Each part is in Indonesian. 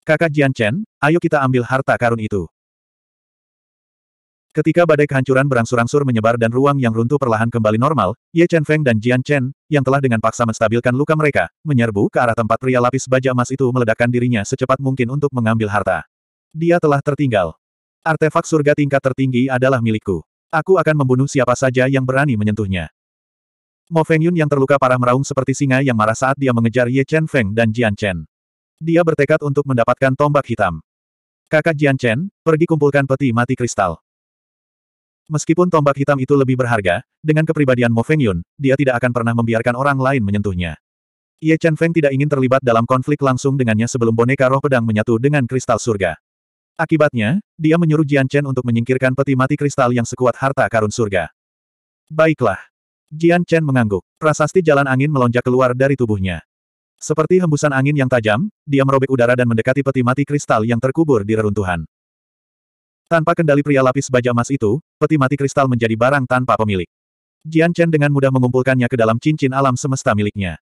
Kakak Jian Chen, ayo kita ambil harta karun itu. Ketika badai kehancuran berangsur-angsur menyebar dan ruang yang runtuh perlahan kembali normal, Ye Chen Feng dan Jian Chen, yang telah dengan paksa menstabilkan luka mereka, menyerbu ke arah tempat pria lapis baja emas itu meledakkan dirinya secepat mungkin untuk mengambil harta. Dia telah tertinggal. Artefak surga tingkat tertinggi adalah milikku. Aku akan membunuh siapa saja yang berani menyentuhnya. Mo Feng Yun yang terluka parah meraung seperti singa yang marah saat dia mengejar Ye Chen Feng dan Jian Chen. Dia bertekad untuk mendapatkan tombak hitam. Kakak Jian Chen, pergi kumpulkan peti mati kristal. Meskipun tombak hitam itu lebih berharga, dengan kepribadian Mo Feng Yun, dia tidak akan pernah membiarkan orang lain menyentuhnya. Ye Chen Feng tidak ingin terlibat dalam konflik langsung dengannya sebelum boneka roh pedang menyatu dengan kristal surga. Akibatnya, dia menyuruh Jian Chen untuk menyingkirkan peti mati kristal yang sekuat harta karun surga. Baiklah. Jian Chen mengangguk. Prasasti jalan angin melonjak keluar dari tubuhnya. Seperti hembusan angin yang tajam, dia merobek udara dan mendekati peti mati kristal yang terkubur di reruntuhan. Tanpa kendali pria lapis baja emas itu, peti mati kristal menjadi barang tanpa pemilik. Jian Chen dengan mudah mengumpulkannya ke dalam cincin alam semesta miliknya.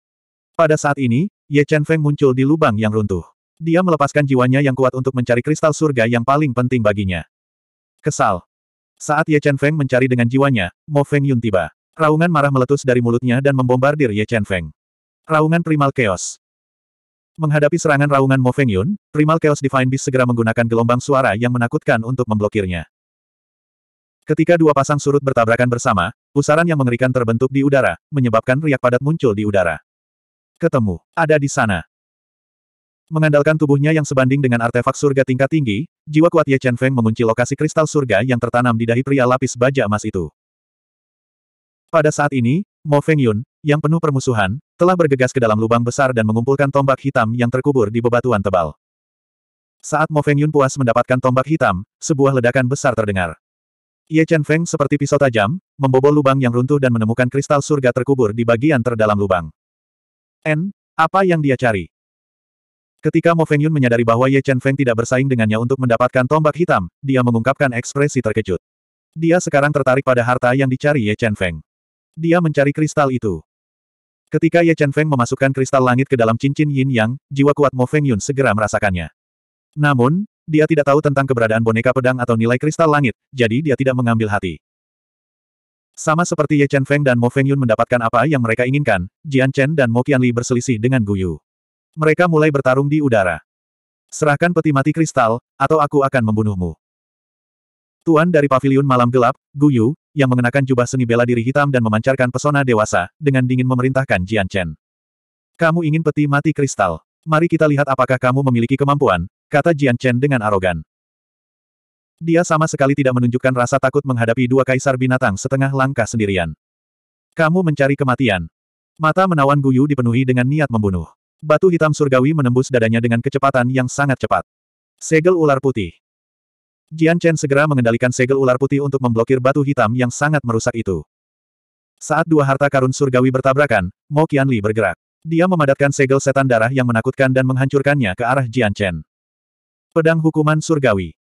Pada saat ini, Ye Chen Feng muncul di lubang yang runtuh. Dia melepaskan jiwanya yang kuat untuk mencari kristal surga yang paling penting baginya. Kesal. Saat Ye Chen Feng mencari dengan jiwanya, Mo Feng Yun tiba. Raungan marah meletus dari mulutnya dan membombardir Ye Chen Feng. Raungan Primal Chaos Menghadapi serangan raungan Mo Feng Yun, Primal Chaos Divine Beast segera menggunakan gelombang suara yang menakutkan untuk memblokirnya. Ketika dua pasang surut bertabrakan bersama, pusaran yang mengerikan terbentuk di udara, menyebabkan riak padat muncul di udara. Ketemu, ada di sana. Mengandalkan tubuhnya yang sebanding dengan artefak surga tingkat tinggi, jiwa kuat Ye Chen Feng mengunci lokasi kristal surga yang tertanam di dahi pria lapis baja emas itu. Pada saat ini, Mo Feng Yun, yang penuh permusuhan, telah bergegas ke dalam lubang besar dan mengumpulkan tombak hitam yang terkubur di bebatuan tebal. Saat Mo Feng Yun puas mendapatkan tombak hitam, sebuah ledakan besar terdengar. Ye Chen Feng seperti pisau tajam, membobol lubang yang runtuh dan menemukan kristal surga terkubur di bagian terdalam lubang. N, apa yang dia cari? Ketika Mo Feng Yun menyadari bahwa Ye Chen Feng tidak bersaing dengannya untuk mendapatkan tombak hitam, dia mengungkapkan ekspresi terkejut. Dia sekarang tertarik pada harta yang dicari Ye Chen Feng. Dia mencari kristal itu. Ketika Ye Chen Feng memasukkan kristal langit ke dalam cincin yin yang, jiwa kuat Mo Feng Yun segera merasakannya. Namun, dia tidak tahu tentang keberadaan boneka pedang atau nilai kristal langit, jadi dia tidak mengambil hati. Sama seperti Ye Chen Feng dan Mo Feng Yun mendapatkan apa yang mereka inginkan, Jian Chen dan Mo Qianli berselisih dengan Guyu. Mereka mulai bertarung di udara. Serahkan peti mati kristal, atau aku akan membunuhmu. Tuan dari paviliun malam gelap, Guyu, yang mengenakan jubah seni bela diri hitam dan memancarkan pesona dewasa, dengan dingin memerintahkan Jian Chen. Kamu ingin peti mati kristal? Mari kita lihat apakah kamu memiliki kemampuan, kata Jian Chen dengan arogan. Dia sama sekali tidak menunjukkan rasa takut menghadapi dua kaisar binatang setengah langkah sendirian. Kamu mencari kematian. Mata menawan Guyu dipenuhi dengan niat membunuh. Batu hitam surgawi menembus dadanya dengan kecepatan yang sangat cepat. Segel ular putih. Jian Chen segera mengendalikan segel ular putih untuk memblokir batu hitam yang sangat merusak itu. Saat dua harta karun surgawi bertabrakan, Mo Qianli bergerak. Dia memadatkan segel setan darah yang menakutkan dan menghancurkannya ke arah Jian Chen. Pedang Hukuman Surgawi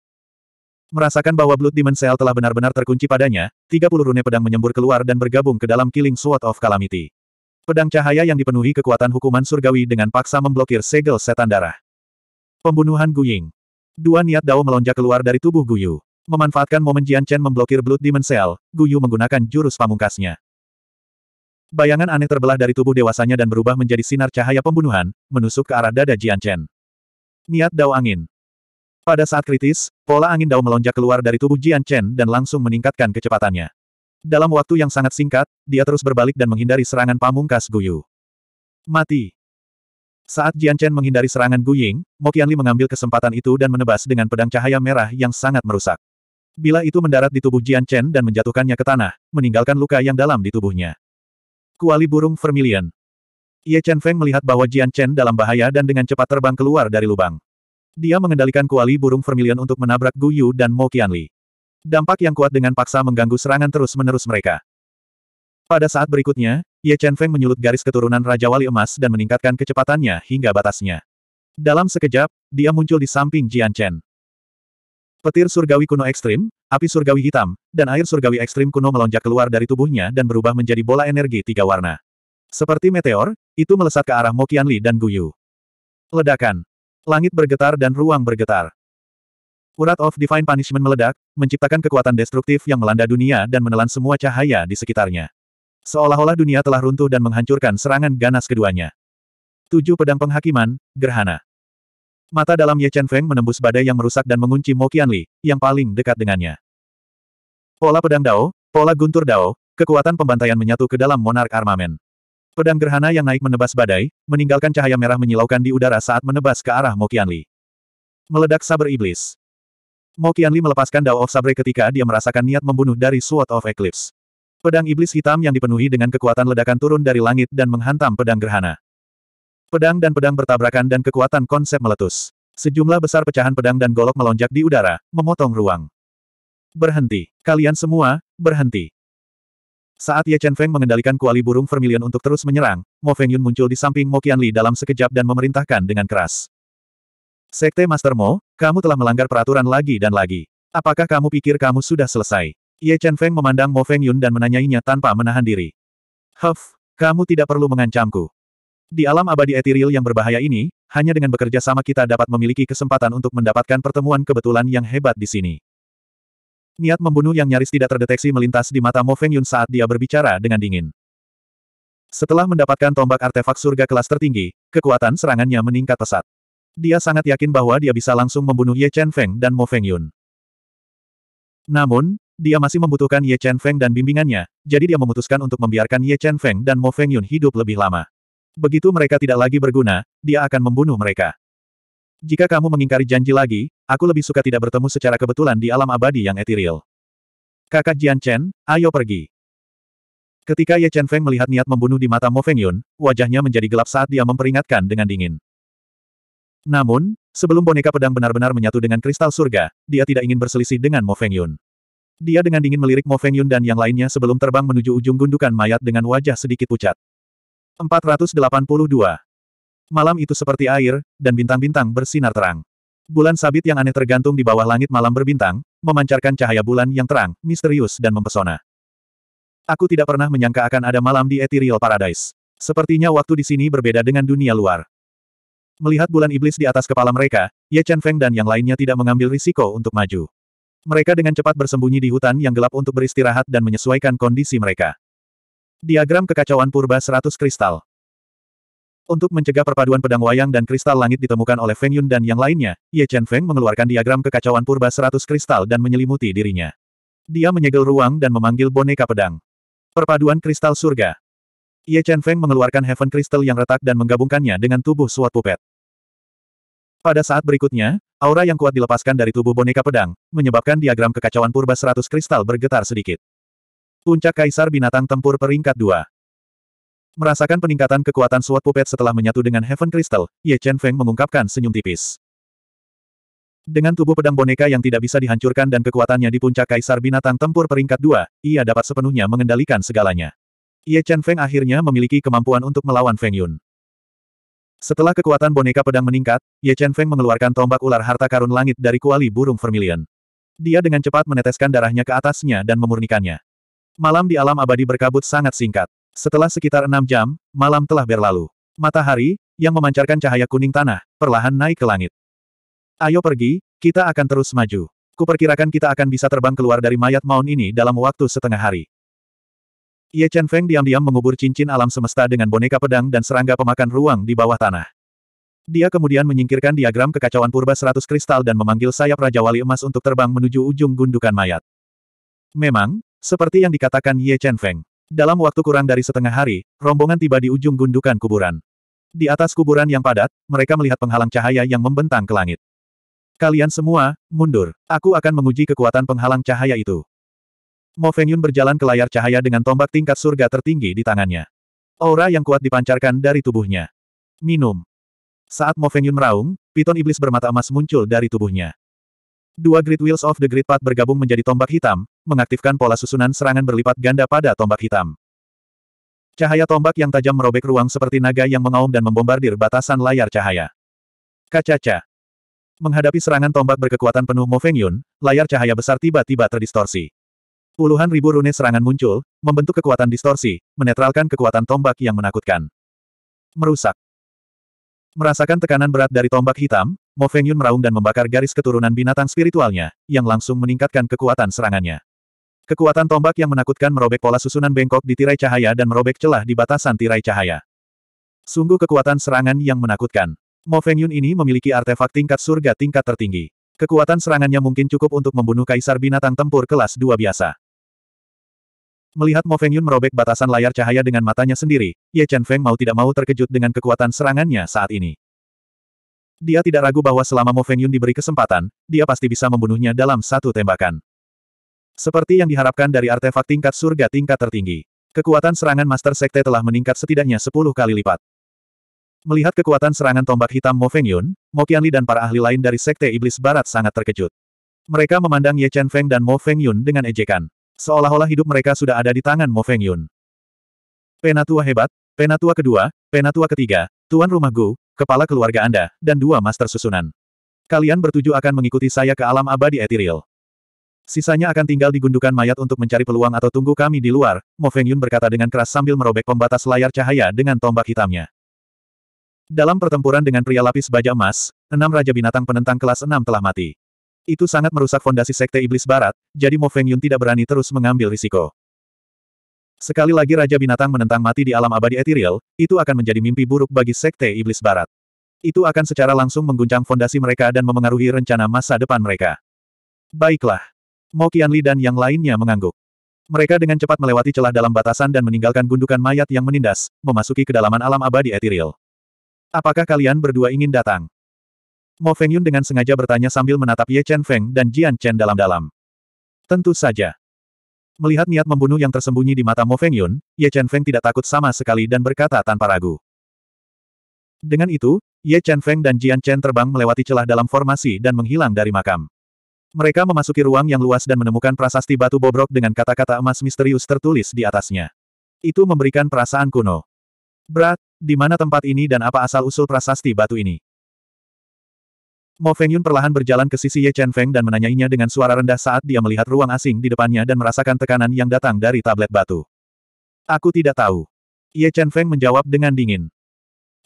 Merasakan bahwa Blood Demon Cell telah benar-benar terkunci padanya, 30 rune pedang menyembur keluar dan bergabung ke dalam Killing Sword of Calamity. Pedang cahaya yang dipenuhi kekuatan hukuman surgawi dengan paksa memblokir segel setan darah. Pembunuhan Guying Dua niat Dao melonjak keluar dari tubuh Guyu. Memanfaatkan momen Jian Chen memblokir Blood Demon Cell, Guyu menggunakan jurus pamungkasnya. Bayangan aneh terbelah dari tubuh dewasanya dan berubah menjadi sinar cahaya pembunuhan, menusuk ke arah dada Jian Chen. Niat Dao Angin. Pada saat kritis, pola angin Dao melonjak keluar dari tubuh Jian Chen dan langsung meningkatkan kecepatannya. Dalam waktu yang sangat singkat, dia terus berbalik dan menghindari serangan pamungkas Guyu. Mati. Saat Jian Chen menghindari serangan Gu Ying, Mo Qianli mengambil kesempatan itu dan menebas dengan pedang cahaya merah yang sangat merusak. Bila itu mendarat di tubuh Jian Chen dan menjatuhkannya ke tanah, meninggalkan luka yang dalam di tubuhnya. Kuali burung vermilion. Ye Chen Feng melihat bahwa Jian Chen dalam bahaya dan dengan cepat terbang keluar dari lubang. Dia mengendalikan kuali burung vermilion untuk menabrak Gu Yu dan Mo Qianli. Dampak yang kuat dengan paksa mengganggu serangan terus-menerus mereka. Pada saat berikutnya, Ye Chen Feng menyulut garis keturunan Raja Wali Emas dan meningkatkan kecepatannya hingga batasnya. Dalam sekejap, dia muncul di samping Jian Chen. Petir surgawi kuno ekstrim, api surgawi hitam, dan air surgawi ekstrim kuno melonjak keluar dari tubuhnya dan berubah menjadi bola energi tiga warna. Seperti meteor, itu melesat ke arah Mo Qianli dan Guyu. Ledakan. Langit bergetar dan ruang bergetar. Urat of Divine Punishment meledak, menciptakan kekuatan destruktif yang melanda dunia dan menelan semua cahaya di sekitarnya. Seolah-olah dunia telah runtuh dan menghancurkan serangan ganas keduanya. Tujuh pedang penghakiman, gerhana. Mata dalam Ye Chen Feng menembus badai yang merusak dan mengunci Mo Qianli, yang paling dekat dengannya. Pola pedang Dao, pola guntur Dao, kekuatan pembantaian menyatu ke dalam monark armamen. Pedang gerhana yang naik menebas badai, meninggalkan cahaya merah menyilaukan di udara saat menebas ke arah Mo Qianli. Meledak saber iblis. Mo Qianli melepaskan Dao of Sabre ketika dia merasakan niat membunuh dari Sword of Eclipse. Pedang iblis hitam yang dipenuhi dengan kekuatan ledakan turun dari langit dan menghantam pedang gerhana. Pedang dan pedang bertabrakan dan kekuatan konsep meletus. Sejumlah besar pecahan pedang dan golok melonjak di udara, memotong ruang. Berhenti. Kalian semua, berhenti. Saat Ye Chen Feng mengendalikan kuali burung vermilion untuk terus menyerang, Mo Feng Yun muncul di samping Mo Qian Li dalam sekejap dan memerintahkan dengan keras. Sekte Master Mo, kamu telah melanggar peraturan lagi dan lagi. Apakah kamu pikir kamu sudah selesai? Ye Chen Feng memandang Mo Feng Yun dan menanyainya tanpa menahan diri. Huff, kamu tidak perlu mengancamku. Di alam abadi etiril yang berbahaya ini, hanya dengan bekerja sama kita dapat memiliki kesempatan untuk mendapatkan pertemuan kebetulan yang hebat di sini. Niat membunuh yang nyaris tidak terdeteksi melintas di mata Mo Feng Yun saat dia berbicara dengan dingin. Setelah mendapatkan tombak artefak surga kelas tertinggi, kekuatan serangannya meningkat pesat. Dia sangat yakin bahwa dia bisa langsung membunuh Ye Chen Feng dan Mo Feng Yun. Namun, dia masih membutuhkan Ye Chen Feng dan bimbingannya, jadi dia memutuskan untuk membiarkan Ye Chen Feng dan Mo Feng Yun hidup lebih lama. Begitu mereka tidak lagi berguna, dia akan membunuh mereka. Jika kamu mengingkari janji lagi, aku lebih suka tidak bertemu secara kebetulan di alam abadi yang etiril. Kakak Jian Chen, ayo pergi. Ketika Ye Chen Feng melihat niat membunuh di mata Mo Feng Yun, wajahnya menjadi gelap saat dia memperingatkan dengan dingin. Namun, sebelum boneka pedang benar-benar menyatu dengan kristal surga, dia tidak ingin berselisih dengan Mo Feng Yun. Dia dengan dingin melirik Mo Feng Yun dan yang lainnya sebelum terbang menuju ujung gundukan mayat dengan wajah sedikit pucat. 482. Malam itu seperti air, dan bintang-bintang bersinar terang. Bulan sabit yang aneh tergantung di bawah langit malam berbintang, memancarkan cahaya bulan yang terang, misterius dan mempesona. Aku tidak pernah menyangka akan ada malam di Ethereal Paradise. Sepertinya waktu di sini berbeda dengan dunia luar. Melihat bulan iblis di atas kepala mereka, Ye Chen Feng dan yang lainnya tidak mengambil risiko untuk maju. Mereka dengan cepat bersembunyi di hutan yang gelap untuk beristirahat dan menyesuaikan kondisi mereka. Diagram kekacauan purba 100 kristal. Untuk mencegah perpaduan pedang wayang dan kristal langit ditemukan oleh Feng Yun dan yang lainnya, Ye Chen Feng mengeluarkan diagram kekacauan purba 100 kristal dan menyelimuti dirinya. Dia menyegel ruang dan memanggil boneka pedang. Perpaduan kristal surga. Ye Chen Feng mengeluarkan Heaven Crystal yang retak dan menggabungkannya dengan tubuh Sword Puppet. Pada saat berikutnya, aura yang kuat dilepaskan dari tubuh boneka pedang, menyebabkan diagram kekacauan purba 100 kristal bergetar sedikit. Puncak Kaisar Binatang Tempur Peringkat 2 Merasakan peningkatan kekuatan suat Puppet setelah menyatu dengan Heaven Crystal, Ye Chen Feng mengungkapkan senyum tipis. Dengan tubuh pedang boneka yang tidak bisa dihancurkan dan kekuatannya di puncak Kaisar Binatang Tempur Peringkat 2, ia dapat sepenuhnya mengendalikan segalanya. Ye Chen Feng akhirnya memiliki kemampuan untuk melawan Feng Yun. Setelah kekuatan boneka pedang meningkat, Ye Chen Feng mengeluarkan tombak ular harta karun langit dari kuali burung vermilion. Dia dengan cepat meneteskan darahnya ke atasnya dan memurnikannya. Malam di alam abadi berkabut sangat singkat. Setelah sekitar enam jam, malam telah berlalu. Matahari, yang memancarkan cahaya kuning tanah, perlahan naik ke langit. Ayo pergi, kita akan terus maju. Kuperkirakan kita akan bisa terbang keluar dari mayat Maun ini dalam waktu setengah hari. Ye Chen Feng diam-diam mengubur cincin alam semesta dengan boneka pedang dan serangga pemakan ruang di bawah tanah. Dia kemudian menyingkirkan diagram kekacauan purba seratus kristal dan memanggil sayap Raja Wali Emas untuk terbang menuju ujung gundukan mayat. Memang, seperti yang dikatakan Ye Chen Feng. Dalam waktu kurang dari setengah hari, rombongan tiba di ujung gundukan kuburan. Di atas kuburan yang padat, mereka melihat penghalang cahaya yang membentang ke langit. Kalian semua, mundur. Aku akan menguji kekuatan penghalang cahaya itu. Mo Fengyun berjalan ke layar cahaya dengan tombak tingkat surga tertinggi di tangannya. Aura yang kuat dipancarkan dari tubuhnya. Minum. Saat Mo Fengyun meraung, piton iblis bermata emas muncul dari tubuhnya. Dua Great Wheels of the Great Path bergabung menjadi tombak hitam, mengaktifkan pola susunan serangan berlipat ganda pada tombak hitam. Cahaya tombak yang tajam merobek ruang seperti naga yang mengaum dan membombardir batasan layar cahaya. Kacaca. Menghadapi serangan tombak berkekuatan penuh Mo Fengyun, layar cahaya besar tiba-tiba terdistorsi. Puluhan ribu rune serangan muncul, membentuk kekuatan distorsi, menetralkan kekuatan tombak yang menakutkan. Merusak. Merasakan tekanan berat dari tombak hitam, Mo Feng Yun meraung dan membakar garis keturunan binatang spiritualnya, yang langsung meningkatkan kekuatan serangannya. Kekuatan tombak yang menakutkan merobek pola susunan bengkok di tirai cahaya dan merobek celah di batasan tirai cahaya. Sungguh kekuatan serangan yang menakutkan. Mo Feng Yun ini memiliki artefak tingkat surga tingkat tertinggi. Kekuatan serangannya mungkin cukup untuk membunuh kaisar binatang tempur kelas 2 biasa. Melihat Mo Feng Yun merobek batasan layar cahaya dengan matanya sendiri, Ye Chen Feng mau tidak mau terkejut dengan kekuatan serangannya saat ini. Dia tidak ragu bahwa selama Mo Feng Yun diberi kesempatan, dia pasti bisa membunuhnya dalam satu tembakan. Seperti yang diharapkan dari artefak tingkat surga tingkat tertinggi. Kekuatan serangan Master Sekte telah meningkat setidaknya 10 kali lipat. Melihat kekuatan serangan tombak hitam Mo Fengyun, Mo Qianli dan para ahli lain dari Sekte Iblis Barat sangat terkejut. Mereka memandang Ye Chen Feng dan Mo Feng Yun dengan ejekan. Seolah-olah hidup mereka sudah ada di tangan Mo Feng Yun. Penatua hebat, penatua kedua, penatua ketiga, tuan rumah Gu, kepala keluarga Anda, dan dua master susunan. Kalian bertuju akan mengikuti saya ke alam abadi etiril. Sisanya akan tinggal di gundukan mayat untuk mencari peluang atau tunggu kami di luar, Mo Feng Yun berkata dengan keras sambil merobek pembatas layar cahaya dengan tombak hitamnya. Dalam pertempuran dengan pria lapis baja emas, enam raja binatang penentang kelas enam telah mati. Itu sangat merusak fondasi Sekte Iblis Barat, jadi Mo Feng Yun tidak berani terus mengambil risiko. Sekali lagi Raja Binatang menentang mati di alam abadi etiril, itu akan menjadi mimpi buruk bagi Sekte Iblis Barat. Itu akan secara langsung mengguncang fondasi mereka dan memengaruhi rencana masa depan mereka. Baiklah. Mo Qianli dan yang lainnya mengangguk. Mereka dengan cepat melewati celah dalam batasan dan meninggalkan gundukan mayat yang menindas, memasuki kedalaman alam abadi etiril. Apakah kalian berdua ingin datang? Mo Yun dengan sengaja bertanya sambil menatap Ye Chen Feng dan Jian Chen dalam-dalam. Tentu saja. Melihat niat membunuh yang tersembunyi di mata Mo Feng Yun, Ye Chen Feng tidak takut sama sekali dan berkata tanpa ragu. Dengan itu, Ye Chen Feng dan Jian Chen terbang melewati celah dalam formasi dan menghilang dari makam. Mereka memasuki ruang yang luas dan menemukan prasasti batu bobrok dengan kata-kata emas misterius tertulis di atasnya. Itu memberikan perasaan kuno. Berat, di mana tempat ini dan apa asal-usul prasasti batu ini? Mo Fengyun perlahan berjalan ke sisi Ye Chen Feng dan menanyainya dengan suara rendah saat dia melihat ruang asing di depannya dan merasakan tekanan yang datang dari tablet batu. Aku tidak tahu. Ye Chen Feng menjawab dengan dingin.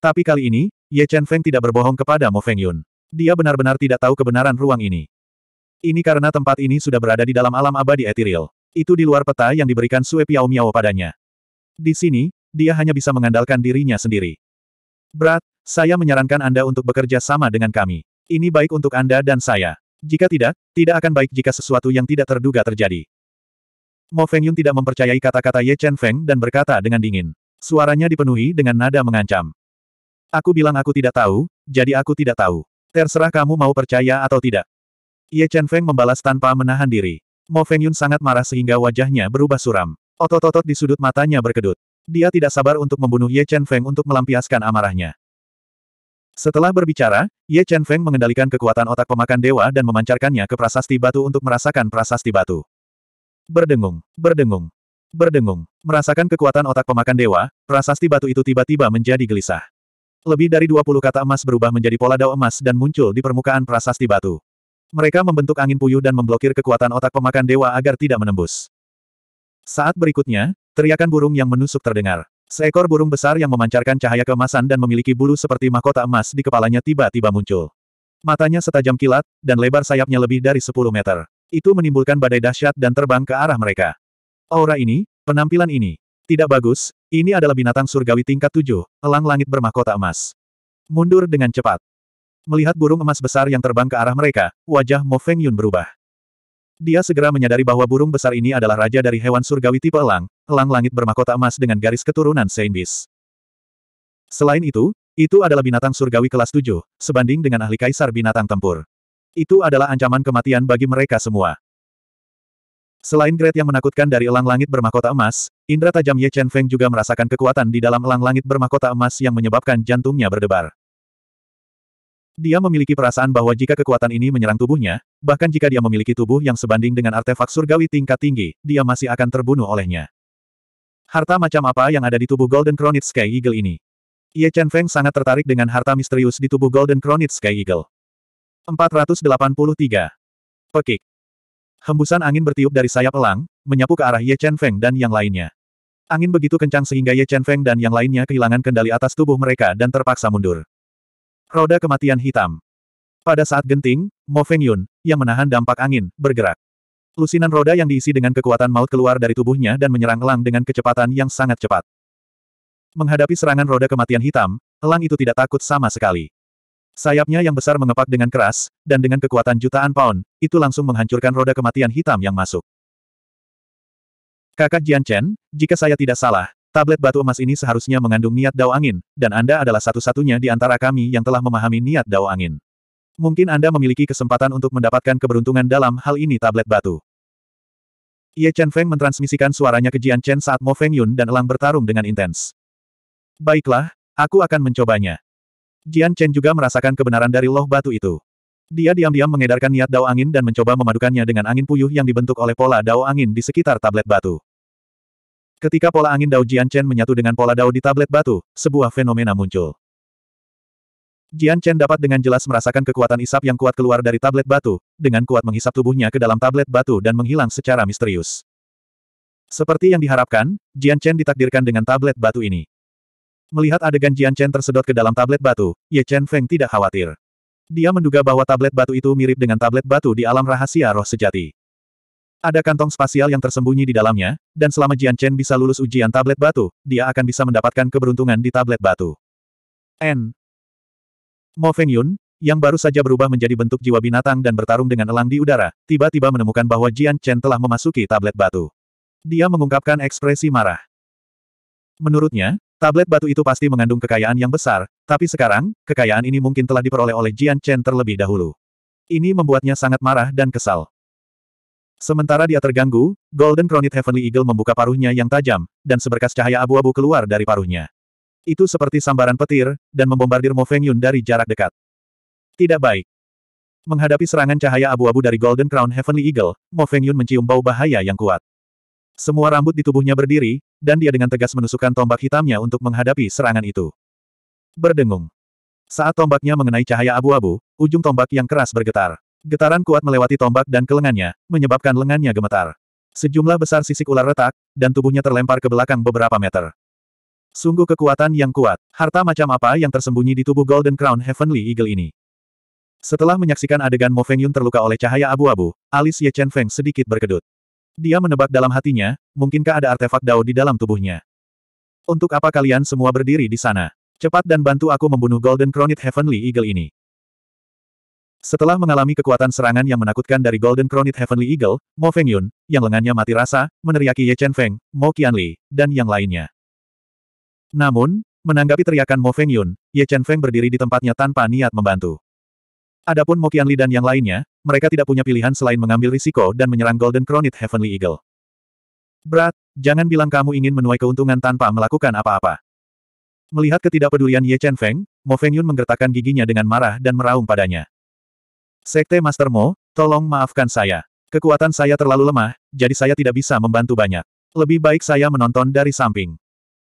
Tapi kali ini, Ye Chen Feng tidak berbohong kepada Mo Fengyun. Dia benar-benar tidak tahu kebenaran ruang ini. Ini karena tempat ini sudah berada di dalam alam abadi etiril. Itu di luar peta yang diberikan Sue Piao Miao padanya. Di sini, dia hanya bisa mengandalkan dirinya sendiri. Berat, saya menyarankan Anda untuk bekerja sama dengan kami. Ini baik untuk Anda dan saya. Jika tidak, tidak akan baik jika sesuatu yang tidak terduga terjadi. Mo Feng Yun tidak mempercayai kata-kata Ye Chen Feng dan berkata dengan dingin. Suaranya dipenuhi dengan nada mengancam. Aku bilang aku tidak tahu, jadi aku tidak tahu. Terserah kamu mau percaya atau tidak. Ye Chen Feng membalas tanpa menahan diri. Mo Feng Yun sangat marah sehingga wajahnya berubah suram. Otot-otot di sudut matanya berkedut. Dia tidak sabar untuk membunuh Ye Chen Feng untuk melampiaskan amarahnya. Setelah berbicara, Ye Chen Feng mengendalikan kekuatan otak pemakan dewa dan memancarkannya ke prasasti batu untuk merasakan prasasti batu. Berdengung, berdengung, berdengung. Merasakan kekuatan otak pemakan dewa, prasasti batu itu tiba-tiba menjadi gelisah. Lebih dari 20 kata emas berubah menjadi pola dao emas dan muncul di permukaan prasasti batu. Mereka membentuk angin puyuh dan memblokir kekuatan otak pemakan dewa agar tidak menembus. Saat berikutnya, teriakan burung yang menusuk terdengar. Seekor burung besar yang memancarkan cahaya keemasan dan memiliki bulu seperti mahkota emas di kepalanya tiba-tiba muncul. Matanya setajam kilat, dan lebar sayapnya lebih dari 10 meter. Itu menimbulkan badai dahsyat dan terbang ke arah mereka. Aura ini, penampilan ini, tidak bagus, ini adalah binatang surgawi tingkat 7, elang langit bermahkota emas. Mundur dengan cepat. Melihat burung emas besar yang terbang ke arah mereka, wajah Mo Feng Yun berubah. Dia segera menyadari bahwa burung besar ini adalah raja dari hewan surgawi tipe elang, elang langit bermahkota emas dengan garis keturunan Saint Beast. Selain itu, itu adalah binatang surgawi kelas 7, sebanding dengan ahli kaisar binatang tempur. Itu adalah ancaman kematian bagi mereka semua. Selain grade yang menakutkan dari elang langit bermahkota emas, indra tajam Ye Chen Feng juga merasakan kekuatan di dalam elang langit bermahkota emas yang menyebabkan jantungnya berdebar. Dia memiliki perasaan bahwa jika kekuatan ini menyerang tubuhnya, bahkan jika dia memiliki tubuh yang sebanding dengan artefak surgawi tingkat tinggi, dia masih akan terbunuh olehnya. Harta macam apa yang ada di tubuh Golden Cronid Sky Eagle ini? Ye Chen Feng sangat tertarik dengan harta misterius di tubuh Golden Cronid Sky Eagle. 483. Pekik. Hembusan angin bertiup dari sayap elang, menyapu ke arah Ye Chen Feng dan yang lainnya. Angin begitu kencang sehingga Ye Chen Feng dan yang lainnya kehilangan kendali atas tubuh mereka dan terpaksa mundur. Roda kematian hitam. Pada saat genting, Mo Feng Yun, yang menahan dampak angin, bergerak. Lusinan roda yang diisi dengan kekuatan maut keluar dari tubuhnya dan menyerang Elang dengan kecepatan yang sangat cepat. Menghadapi serangan roda kematian hitam, Elang itu tidak takut sama sekali. Sayapnya yang besar mengepak dengan keras, dan dengan kekuatan jutaan pound, itu langsung menghancurkan roda kematian hitam yang masuk. Kakak Jian Chen, jika saya tidak salah, Tablet batu emas ini seharusnya mengandung niat dao angin, dan Anda adalah satu-satunya di antara kami yang telah memahami niat dao angin. Mungkin Anda memiliki kesempatan untuk mendapatkan keberuntungan dalam hal ini tablet batu. Ye Chen Feng mentransmisikan suaranya ke Jian Chen saat Mo Feng Yun dan Elang bertarung dengan intens. Baiklah, aku akan mencobanya. Jian Chen juga merasakan kebenaran dari loh batu itu. Dia diam-diam mengedarkan niat dao angin dan mencoba memadukannya dengan angin puyuh yang dibentuk oleh pola dao angin di sekitar tablet batu. Ketika pola angin Dao Chen menyatu dengan pola Dao di tablet batu, sebuah fenomena muncul. Jian Chen dapat dengan jelas merasakan kekuatan isap yang kuat keluar dari tablet batu, dengan kuat menghisap tubuhnya ke dalam tablet batu dan menghilang secara misterius. Seperti yang diharapkan, Jian Chen ditakdirkan dengan tablet batu ini. Melihat adegan Jian Chen tersedot ke dalam tablet batu, Ye Chen Feng tidak khawatir. Dia menduga bahwa tablet batu itu mirip dengan tablet batu di alam rahasia roh sejati. Ada kantong spasial yang tersembunyi di dalamnya, dan selama Jian Chen bisa lulus ujian tablet batu, dia akan bisa mendapatkan keberuntungan di tablet batu. N. Mo Feng Yun, yang baru saja berubah menjadi bentuk jiwa binatang dan bertarung dengan elang di udara, tiba-tiba menemukan bahwa Jian Chen telah memasuki tablet batu. Dia mengungkapkan ekspresi marah. Menurutnya, tablet batu itu pasti mengandung kekayaan yang besar, tapi sekarang, kekayaan ini mungkin telah diperoleh oleh Jian Chen terlebih dahulu. Ini membuatnya sangat marah dan kesal. Sementara dia terganggu, Golden Cronit Heavenly Eagle membuka paruhnya yang tajam, dan seberkas cahaya abu-abu keluar dari paruhnya. Itu seperti sambaran petir, dan membombardir Mo Feng Yun dari jarak dekat. Tidak baik. Menghadapi serangan cahaya abu-abu dari Golden Crown Heavenly Eagle, Mo Feng Yun mencium bau bahaya yang kuat. Semua rambut di tubuhnya berdiri, dan dia dengan tegas menusukkan tombak hitamnya untuk menghadapi serangan itu. Berdengung. Saat tombaknya mengenai cahaya abu-abu, ujung tombak yang keras bergetar. Getaran kuat melewati tombak dan kelengannya, menyebabkan lengannya gemetar. Sejumlah besar sisik ular retak, dan tubuhnya terlempar ke belakang beberapa meter. Sungguh kekuatan yang kuat, harta macam apa yang tersembunyi di tubuh Golden Crown Heavenly Eagle ini. Setelah menyaksikan adegan Mo Feng Yun terluka oleh cahaya abu-abu, alis Ye Chen Feng sedikit berkedut. Dia menebak dalam hatinya, mungkinkah ada artefak Dao di dalam tubuhnya. Untuk apa kalian semua berdiri di sana? Cepat dan bantu aku membunuh Golden Cronid Heavenly Eagle ini. Setelah mengalami kekuatan serangan yang menakutkan dari Golden Cronit Heavenly Eagle, Mo Feng Yun, yang lengannya mati rasa, meneriaki Ye Chen Feng, Mo Qianli, dan yang lainnya. Namun, menanggapi teriakan Mo Feng Yun, Ye Chen Feng berdiri di tempatnya tanpa niat membantu. Adapun Mo Qianli dan yang lainnya, mereka tidak punya pilihan selain mengambil risiko dan menyerang Golden Cronit Heavenly Eagle. Berat, jangan bilang kamu ingin menuai keuntungan tanpa melakukan apa-apa. Melihat ketidakpedulian Ye Chen Feng, Mo Feng Yun menggertakkan giginya dengan marah dan meraung padanya. Sekte Master Mo, tolong maafkan saya. Kekuatan saya terlalu lemah, jadi saya tidak bisa membantu banyak. Lebih baik saya menonton dari samping.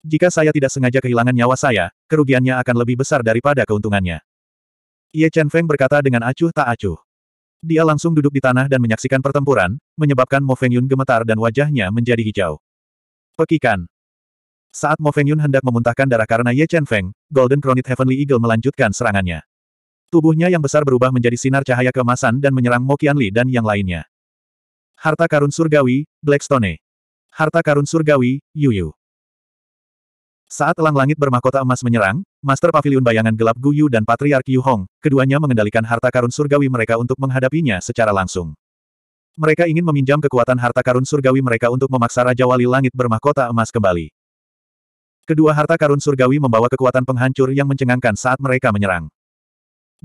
Jika saya tidak sengaja kehilangan nyawa saya, kerugiannya akan lebih besar daripada keuntungannya. Ye Chen Feng berkata dengan acuh tak acuh. Dia langsung duduk di tanah dan menyaksikan pertempuran, menyebabkan Mo Feng Yun gemetar dan wajahnya menjadi hijau. Pekikan. Saat Mo Feng Yun hendak memuntahkan darah karena Ye Chen Feng, Golden Cronit Heavenly Eagle melanjutkan serangannya. Tubuhnya yang besar berubah menjadi sinar cahaya keemasan dan menyerang Mo Qianli dan yang lainnya. Harta karun surgawi, Blackstone. Harta karun surgawi, Yu Yu. Saat elang langit bermahkota emas menyerang, Master Pavilion Bayangan Gelap Gu Yu dan Patriark Yu Hong, keduanya mengendalikan harta karun surgawi mereka untuk menghadapinya secara langsung. Mereka ingin meminjam kekuatan harta karun surgawi mereka untuk memaksa Raja Wali Langit bermahkota emas kembali. Kedua harta karun surgawi membawa kekuatan penghancur yang mencengangkan saat mereka menyerang.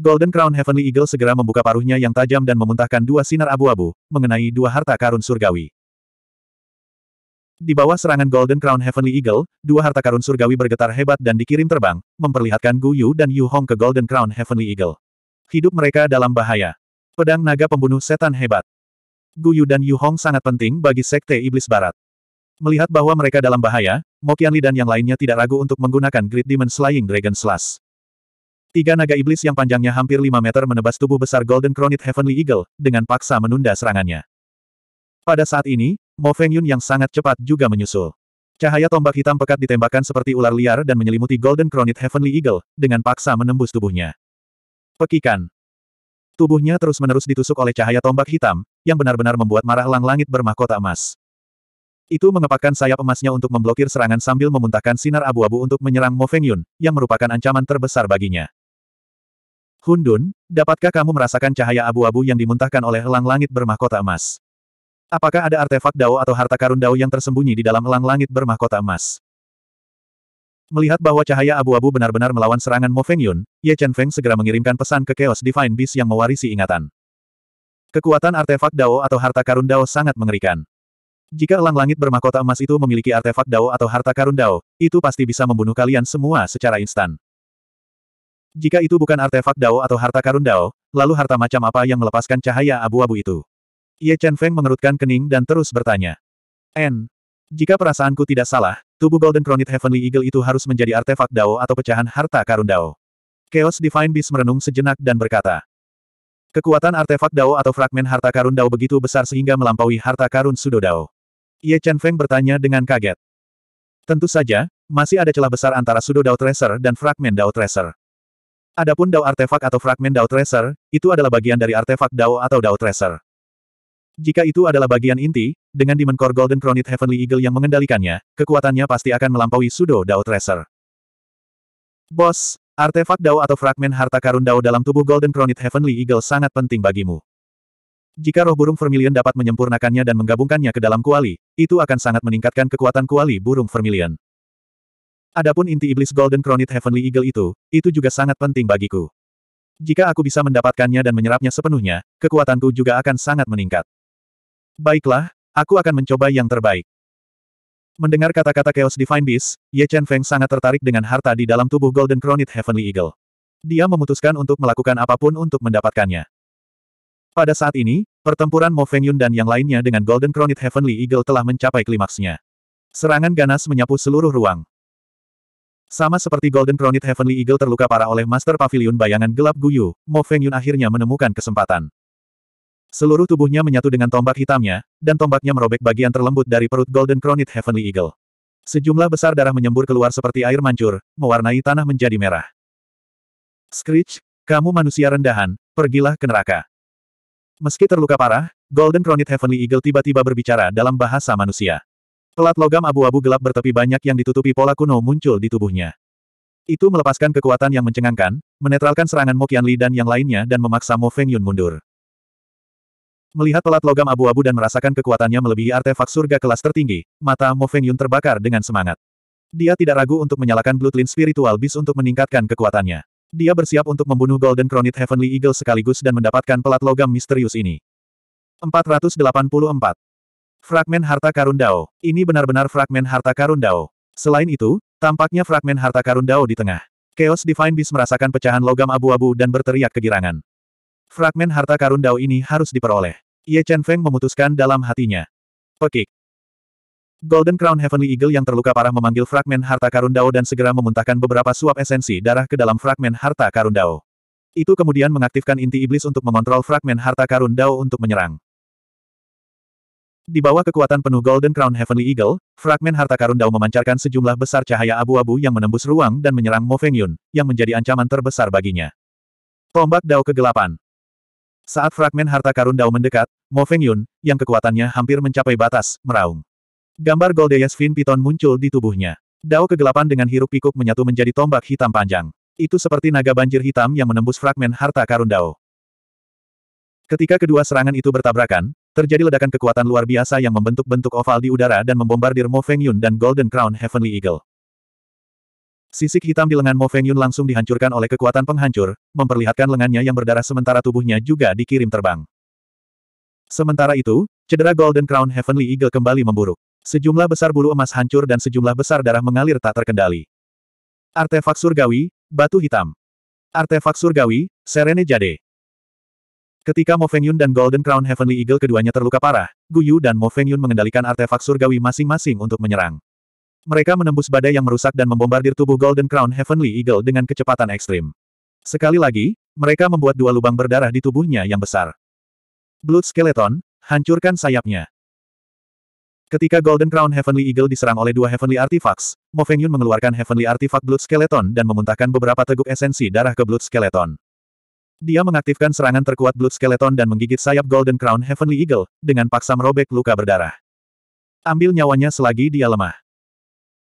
Golden Crown Heavenly Eagle segera membuka paruhnya yang tajam dan memuntahkan dua sinar abu-abu, mengenai dua harta karun surgawi. Di bawah serangan Golden Crown Heavenly Eagle, dua harta karun surgawi bergetar hebat dan dikirim terbang, memperlihatkan Gu Yu dan Yu Hong ke Golden Crown Heavenly Eagle. Hidup mereka dalam bahaya. Pedang naga pembunuh setan hebat. Gu Yu dan Yu Hong sangat penting bagi Sekte Iblis Barat. Melihat bahwa mereka dalam bahaya, Mo Qianli dan yang lainnya tidak ragu untuk menggunakan Great Demon Slaying Dragon Slash. Tiga naga iblis yang panjangnya hampir 5 meter menebas tubuh besar Golden Cronit Heavenly Eagle, dengan paksa menunda serangannya. Pada saat ini, Mo Feng Yun yang sangat cepat juga menyusul. Cahaya tombak hitam pekat ditembakkan seperti ular liar dan menyelimuti Golden Cronit Heavenly Eagle, dengan paksa menembus tubuhnya. Pekikan. Tubuhnya terus-menerus ditusuk oleh cahaya tombak hitam, yang benar-benar membuat marah lang langit bermahkota emas. Itu mengepakkan sayap emasnya untuk memblokir serangan sambil memuntahkan sinar abu-abu untuk menyerang Mo Feng Yun, yang merupakan ancaman terbesar baginya. Hundun, dapatkah kamu merasakan cahaya abu-abu yang dimuntahkan oleh elang langit bermahkota emas? Apakah ada artefak dao atau harta karun dao yang tersembunyi di dalam elang langit bermahkota emas? Melihat bahwa cahaya abu-abu benar-benar melawan serangan Mo Feng Yun, Ye Chen Feng segera mengirimkan pesan ke Chaos Divine Beast yang mewarisi ingatan. Kekuatan artefak dao atau harta karun dao sangat mengerikan. Jika elang langit bermahkota emas itu memiliki artefak dao atau harta karun dao, itu pasti bisa membunuh kalian semua secara instan. Jika itu bukan artefak Dao atau harta karun Dao, lalu harta macam apa yang melepaskan cahaya abu-abu itu? Ye Chen Feng mengerutkan kening dan terus bertanya. N. Jika perasaanku tidak salah, tubuh Golden Cronit Heavenly Eagle itu harus menjadi artefak Dao atau pecahan harta karun Dao. Chaos Divine Beast merenung sejenak dan berkata. Kekuatan artefak Dao atau fragmen harta karun Dao begitu besar sehingga melampaui harta karun Sudo Dao. Ye Chen Feng bertanya dengan kaget. Tentu saja, masih ada celah besar antara Sudo Dao Tracer dan fragmen Dao Tracer. Adapun Dao artefak atau fragmen Dao Tracer, itu adalah bagian dari artefak Dao atau Dao Tracer. Jika itu adalah bagian inti, dengan Demon Core Golden Cronit Heavenly Eagle yang mengendalikannya, kekuatannya pasti akan melampaui Sudo Dao Tracer. Bos, artefak Dao atau fragmen harta karun Dao dalam tubuh Golden Cronit Heavenly Eagle sangat penting bagimu. Jika roh burung vermilion dapat menyempurnakannya dan menggabungkannya ke dalam kuali, itu akan sangat meningkatkan kekuatan kuali burung vermilion. Adapun inti iblis Golden Cronit Heavenly Eagle itu, itu juga sangat penting bagiku. Jika aku bisa mendapatkannya dan menyerapnya sepenuhnya, kekuatanku juga akan sangat meningkat. Baiklah, aku akan mencoba yang terbaik. Mendengar kata-kata Chaos Divine Beast, Ye Chen Feng sangat tertarik dengan harta di dalam tubuh Golden Cronit Heavenly Eagle. Dia memutuskan untuk melakukan apapun untuk mendapatkannya. Pada saat ini, pertempuran Mo Feng Yun dan yang lainnya dengan Golden Cronit Heavenly Eagle telah mencapai klimaksnya. Serangan ganas menyapu seluruh ruang. Sama seperti Golden Cronit Heavenly Eagle terluka parah oleh Master Pavilion bayangan gelap Guyu, Mo Feng Yun akhirnya menemukan kesempatan. Seluruh tubuhnya menyatu dengan tombak hitamnya, dan tombaknya merobek bagian terlembut dari perut Golden Cronit Heavenly Eagle. Sejumlah besar darah menyembur keluar seperti air mancur, mewarnai tanah menjadi merah. Screech, kamu manusia rendahan, pergilah ke neraka. Meski terluka parah, Golden Cronit Heavenly Eagle tiba-tiba berbicara dalam bahasa manusia. Pelat logam abu-abu gelap bertepi banyak yang ditutupi pola kuno muncul di tubuhnya. Itu melepaskan kekuatan yang mencengangkan, menetralkan serangan Mo Qianli dan yang lainnya dan memaksa Mo Feng Yun mundur. Melihat pelat logam abu-abu dan merasakan kekuatannya melebihi artefak surga kelas tertinggi, mata Mo Feng Yun terbakar dengan semangat. Dia tidak ragu untuk menyalakan Bloodline Spiritual Beast untuk meningkatkan kekuatannya. Dia bersiap untuk membunuh Golden Cronit Heavenly Eagle sekaligus dan mendapatkan pelat logam misterius ini. 484 Fragmen harta karun Dao. Ini benar-benar fragmen harta karun Dao. Selain itu, tampaknya fragmen harta karun Dao di tengah. Chaos Divine Beast merasakan pecahan logam abu-abu dan berteriak kegirangan. Fragmen harta karun Dao ini harus diperoleh. Ye Chen Feng memutuskan dalam hatinya. Pekik. Golden Crown Heavenly Eagle yang terluka parah memanggil fragmen harta karun Dao dan segera memuntahkan beberapa suap esensi darah ke dalam fragmen harta karun Dao. Itu kemudian mengaktifkan inti iblis untuk mengontrol fragmen harta karun Dao untuk menyerang. Di bawah kekuatan penuh Golden Crown Heavenly Eagle, fragmen harta karun Dao memancarkan sejumlah besar cahaya abu-abu yang menembus ruang dan menyerang Mo Feng Yun, yang menjadi ancaman terbesar baginya. Tombak Dao Kegelapan Saat fragmen harta karun Dao mendekat, Mo Feng Yun, yang kekuatannya hampir mencapai batas, meraung. Gambar Goldeyes Fin Piton muncul di tubuhnya. Dao kegelapan dengan hiruk pikuk menyatu menjadi tombak hitam panjang. Itu seperti naga banjir hitam yang menembus fragmen harta karun Dao. Ketika kedua serangan itu bertabrakan, Terjadi ledakan kekuatan luar biasa yang membentuk bentuk oval di udara dan membombardir Mo Feng Yun dan Golden Crown Heavenly Eagle. Sisik hitam di lengan Mo Feng Yun langsung dihancurkan oleh kekuatan penghancur, memperlihatkan lengannya yang berdarah sementara tubuhnya juga dikirim terbang. Sementara itu, cedera Golden Crown Heavenly Eagle kembali memburuk. Sejumlah besar bulu emas hancur dan sejumlah besar darah mengalir tak terkendali. Artefak Surgawi, Batu Hitam Artefak Surgawi, Serene Jade Ketika Mo Fengyun dan Golden Crown Heavenly Eagle keduanya terluka parah, Guyu dan Mo Fengyun mengendalikan artefak surgawi masing-masing untuk menyerang. Mereka menembus badai yang merusak dan membombardir tubuh Golden Crown Heavenly Eagle dengan kecepatan ekstrim. Sekali lagi, mereka membuat dua lubang berdarah di tubuhnya yang besar. Blood Skeleton, hancurkan sayapnya. Ketika Golden Crown Heavenly Eagle diserang oleh dua Heavenly Artifacts, Mo Fengyun mengeluarkan Heavenly Artifact Blood Skeleton dan memuntahkan beberapa teguk esensi darah ke Blood Skeleton. Dia mengaktifkan serangan terkuat Blood Skeleton dan menggigit sayap Golden Crown Heavenly Eagle, dengan paksa merobek luka berdarah. Ambil nyawanya selagi dia lemah.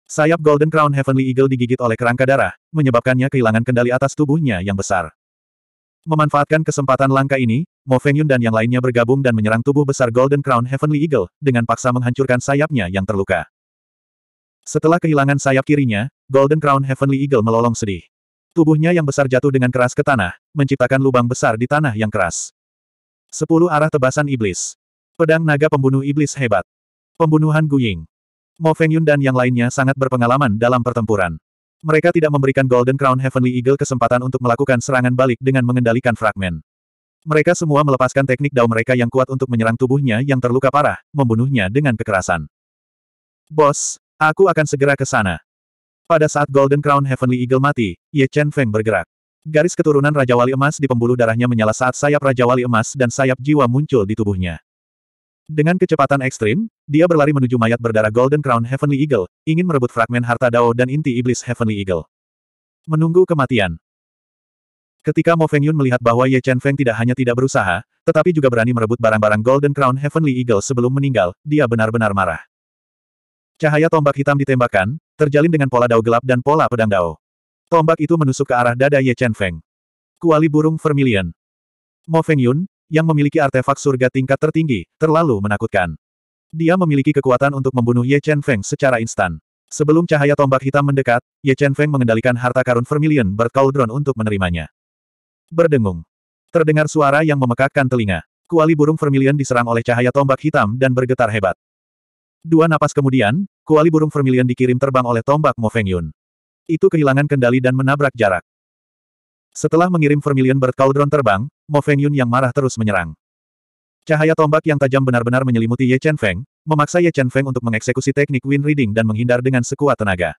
Sayap Golden Crown Heavenly Eagle digigit oleh kerangka darah, menyebabkannya kehilangan kendali atas tubuhnya yang besar. Memanfaatkan kesempatan langka ini, Mo Feng Yun dan yang lainnya bergabung dan menyerang tubuh besar Golden Crown Heavenly Eagle, dengan paksa menghancurkan sayapnya yang terluka. Setelah kehilangan sayap kirinya, Golden Crown Heavenly Eagle melolong sedih. Tubuhnya yang besar jatuh dengan keras ke tanah, menciptakan lubang besar di tanah yang keras. Sepuluh arah tebasan iblis. Pedang naga pembunuh iblis hebat. Pembunuhan Guying. Mo Feng Yun dan yang lainnya sangat berpengalaman dalam pertempuran. Mereka tidak memberikan Golden Crown Heavenly Eagle kesempatan untuk melakukan serangan balik dengan mengendalikan fragmen. Mereka semua melepaskan teknik dao mereka yang kuat untuk menyerang tubuhnya yang terluka parah, membunuhnya dengan kekerasan. Bos, aku akan segera ke sana. Pada saat Golden Crown Heavenly Eagle mati, Ye Chen Feng bergerak. Garis keturunan Raja Wali Emas di pembuluh darahnya menyala saat sayap Raja Wali Emas dan sayap jiwa muncul di tubuhnya. Dengan kecepatan ekstrim, dia berlari menuju mayat berdarah Golden Crown Heavenly Eagle, ingin merebut fragmen harta Dao dan inti iblis Heavenly Eagle. Menunggu kematian. Ketika Mo Feng Yun melihat bahwa Ye Chen Feng tidak hanya tidak berusaha, tetapi juga berani merebut barang-barang Golden Crown Heavenly Eagle sebelum meninggal, dia benar-benar marah. Cahaya tombak hitam ditembakkan, terjalin dengan pola dao gelap dan pola pedang dao. Tombak itu menusuk ke arah dada Ye Chen Feng. Kuali burung vermilion. Mo Feng Yun, yang memiliki artefak surga tingkat tertinggi, terlalu menakutkan. Dia memiliki kekuatan untuk membunuh Ye Chen Feng secara instan. Sebelum cahaya tombak hitam mendekat, Ye Chen Feng mengendalikan harta karun vermilion berkauldron untuk menerimanya. Berdengung. Terdengar suara yang memekakkan telinga. Kuali burung vermilion diserang oleh cahaya tombak hitam dan bergetar hebat. Dua napas kemudian, kuali burung vermilion dikirim terbang oleh tombak Mo Feng Yun. Itu kehilangan kendali dan menabrak jarak. Setelah mengirim vermilion Bird Cauldron terbang, Mo Feng Yun yang marah terus menyerang. Cahaya tombak yang tajam benar-benar menyelimuti Ye Chen Feng, memaksa Ye Chen Feng untuk mengeksekusi teknik wind reading dan menghindar dengan sekuat tenaga.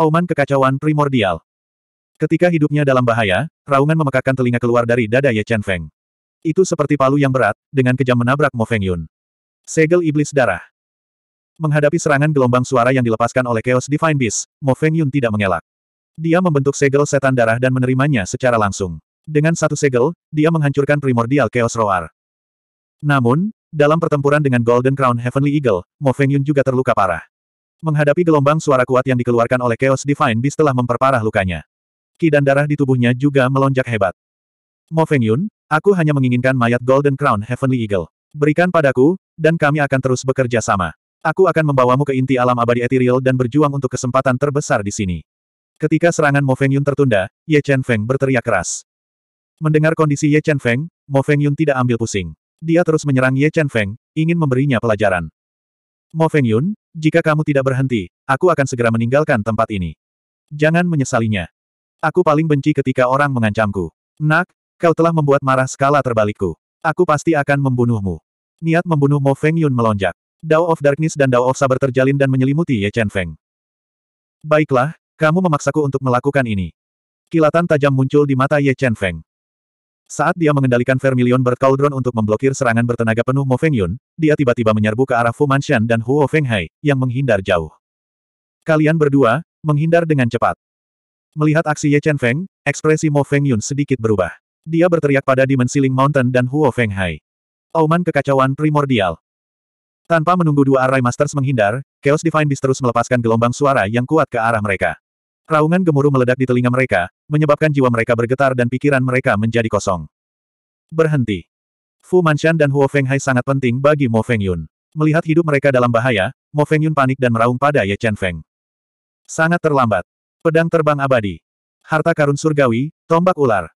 Auman kekacauan primordial. Ketika hidupnya dalam bahaya, raungan memekakkan telinga keluar dari dada Ye Chen Feng. Itu seperti palu yang berat, dengan kejam menabrak Mo Feng Yun. Segel iblis darah. Menghadapi serangan gelombang suara yang dilepaskan oleh Chaos Divine Beast, Mo Feng Yun tidak mengelak. Dia membentuk segel setan darah dan menerimanya secara langsung. Dengan satu segel, dia menghancurkan primordial Chaos Roar. Namun, dalam pertempuran dengan Golden Crown Heavenly Eagle, Mo Feng Yun juga terluka parah. Menghadapi gelombang suara kuat yang dikeluarkan oleh Chaos Divine Beast telah memperparah lukanya. Ki dan darah di tubuhnya juga melonjak hebat. Mo Feng Yun, aku hanya menginginkan mayat Golden Crown Heavenly Eagle. Berikan padaku, dan kami akan terus bekerja sama. Aku akan membawamu ke inti alam abadi etiril dan berjuang untuk kesempatan terbesar di sini. Ketika serangan Mo Feng Yun tertunda, Ye Chen Feng berteriak keras. Mendengar kondisi Ye Chen Feng, Mo Feng Yun tidak ambil pusing. Dia terus menyerang Ye Chen Feng, ingin memberinya pelajaran. Mo Feng Yun, jika kamu tidak berhenti, aku akan segera meninggalkan tempat ini. Jangan menyesalinya. Aku paling benci ketika orang mengancamku. Nak, kau telah membuat marah skala terbalikku. Aku pasti akan membunuhmu. Niat membunuh Mo Feng Yun melonjak. Dao of Darkness dan Dao of Saber terjalin dan menyelimuti Ye Chen Feng. Baiklah, kamu memaksaku untuk melakukan ini. Kilatan tajam muncul di mata Ye Chen Feng. Saat dia mengendalikan Vermilion Bird Cauldron untuk memblokir serangan bertenaga penuh Mo Feng Yun, dia tiba-tiba menyerbu ke arah Fu Manshan dan Huo Feng Hai, yang menghindar jauh. Kalian berdua, menghindar dengan cepat. Melihat aksi Ye Chen Feng, ekspresi Mo Feng Yun sedikit berubah. Dia berteriak pada Dimensiling Mountain dan Huo Feng Hai. Auman kekacauan primordial. Tanpa menunggu dua Array Masters menghindar, Chaos Divine Beast terus melepaskan gelombang suara yang kuat ke arah mereka. Raungan gemuruh meledak di telinga mereka, menyebabkan jiwa mereka bergetar dan pikiran mereka menjadi kosong. Berhenti. Fu Manshan dan Huo Fenghai sangat penting bagi Mo Fengyun. Melihat hidup mereka dalam bahaya, Mo Fengyun panik dan meraung pada Ye Chen Feng. Sangat terlambat. Pedang terbang abadi. Harta karun surgawi, tombak ular.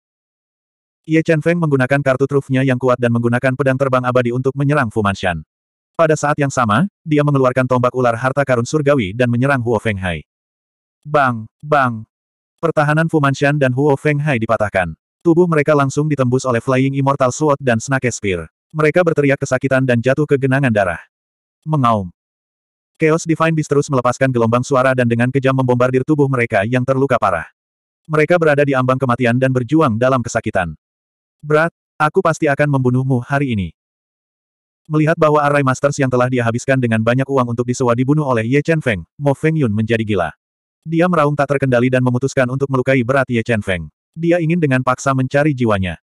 Ye Chen Feng menggunakan kartu trufnya yang kuat dan menggunakan pedang terbang abadi untuk menyerang Fu Manshan. Pada saat yang sama, dia mengeluarkan tombak ular harta karun surgawi dan menyerang Huo Fenghai. Bang! Bang! Pertahanan Fu Manshan dan Huo Fenghai dipatahkan. Tubuh mereka langsung ditembus oleh Flying Immortal Sword dan Snake Spear. Mereka berteriak kesakitan dan jatuh ke genangan darah. Mengaum. Chaos Divine Beast terus melepaskan gelombang suara dan dengan kejam membombardir tubuh mereka yang terluka parah. Mereka berada di ambang kematian dan berjuang dalam kesakitan. Berat, aku pasti akan membunuhmu hari ini. Melihat bahwa array Masters yang telah dia habiskan dengan banyak uang untuk disewa dibunuh oleh Ye Chen Feng, Mo Feng Yun menjadi gila. Dia meraung tak terkendali dan memutuskan untuk melukai berat Ye Chen Feng. Dia ingin dengan paksa mencari jiwanya.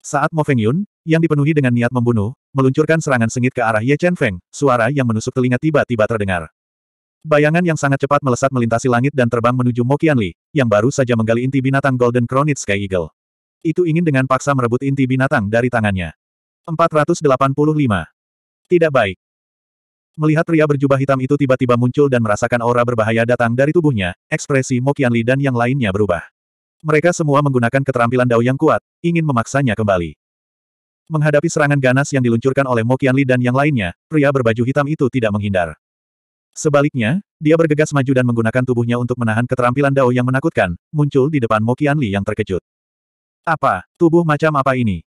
Saat Mo Feng Yun, yang dipenuhi dengan niat membunuh, meluncurkan serangan sengit ke arah Ye Chen Feng, suara yang menusuk telinga tiba-tiba terdengar. Bayangan yang sangat cepat melesat melintasi langit dan terbang menuju Mo Qianli, yang baru saja menggali inti binatang Golden Crowned Sky Eagle. Itu ingin dengan paksa merebut inti binatang dari tangannya. 485. Tidak baik. Melihat pria berjubah hitam itu tiba-tiba muncul dan merasakan aura berbahaya datang dari tubuhnya, ekspresi Mo Qianli dan yang lainnya berubah. Mereka semua menggunakan keterampilan dao yang kuat, ingin memaksanya kembali. Menghadapi serangan ganas yang diluncurkan oleh Mo Qianli dan yang lainnya, pria berbaju hitam itu tidak menghindar. Sebaliknya, dia bergegas maju dan menggunakan tubuhnya untuk menahan keterampilan dao yang menakutkan, muncul di depan Mo Qianli yang terkejut. Apa, tubuh macam apa ini?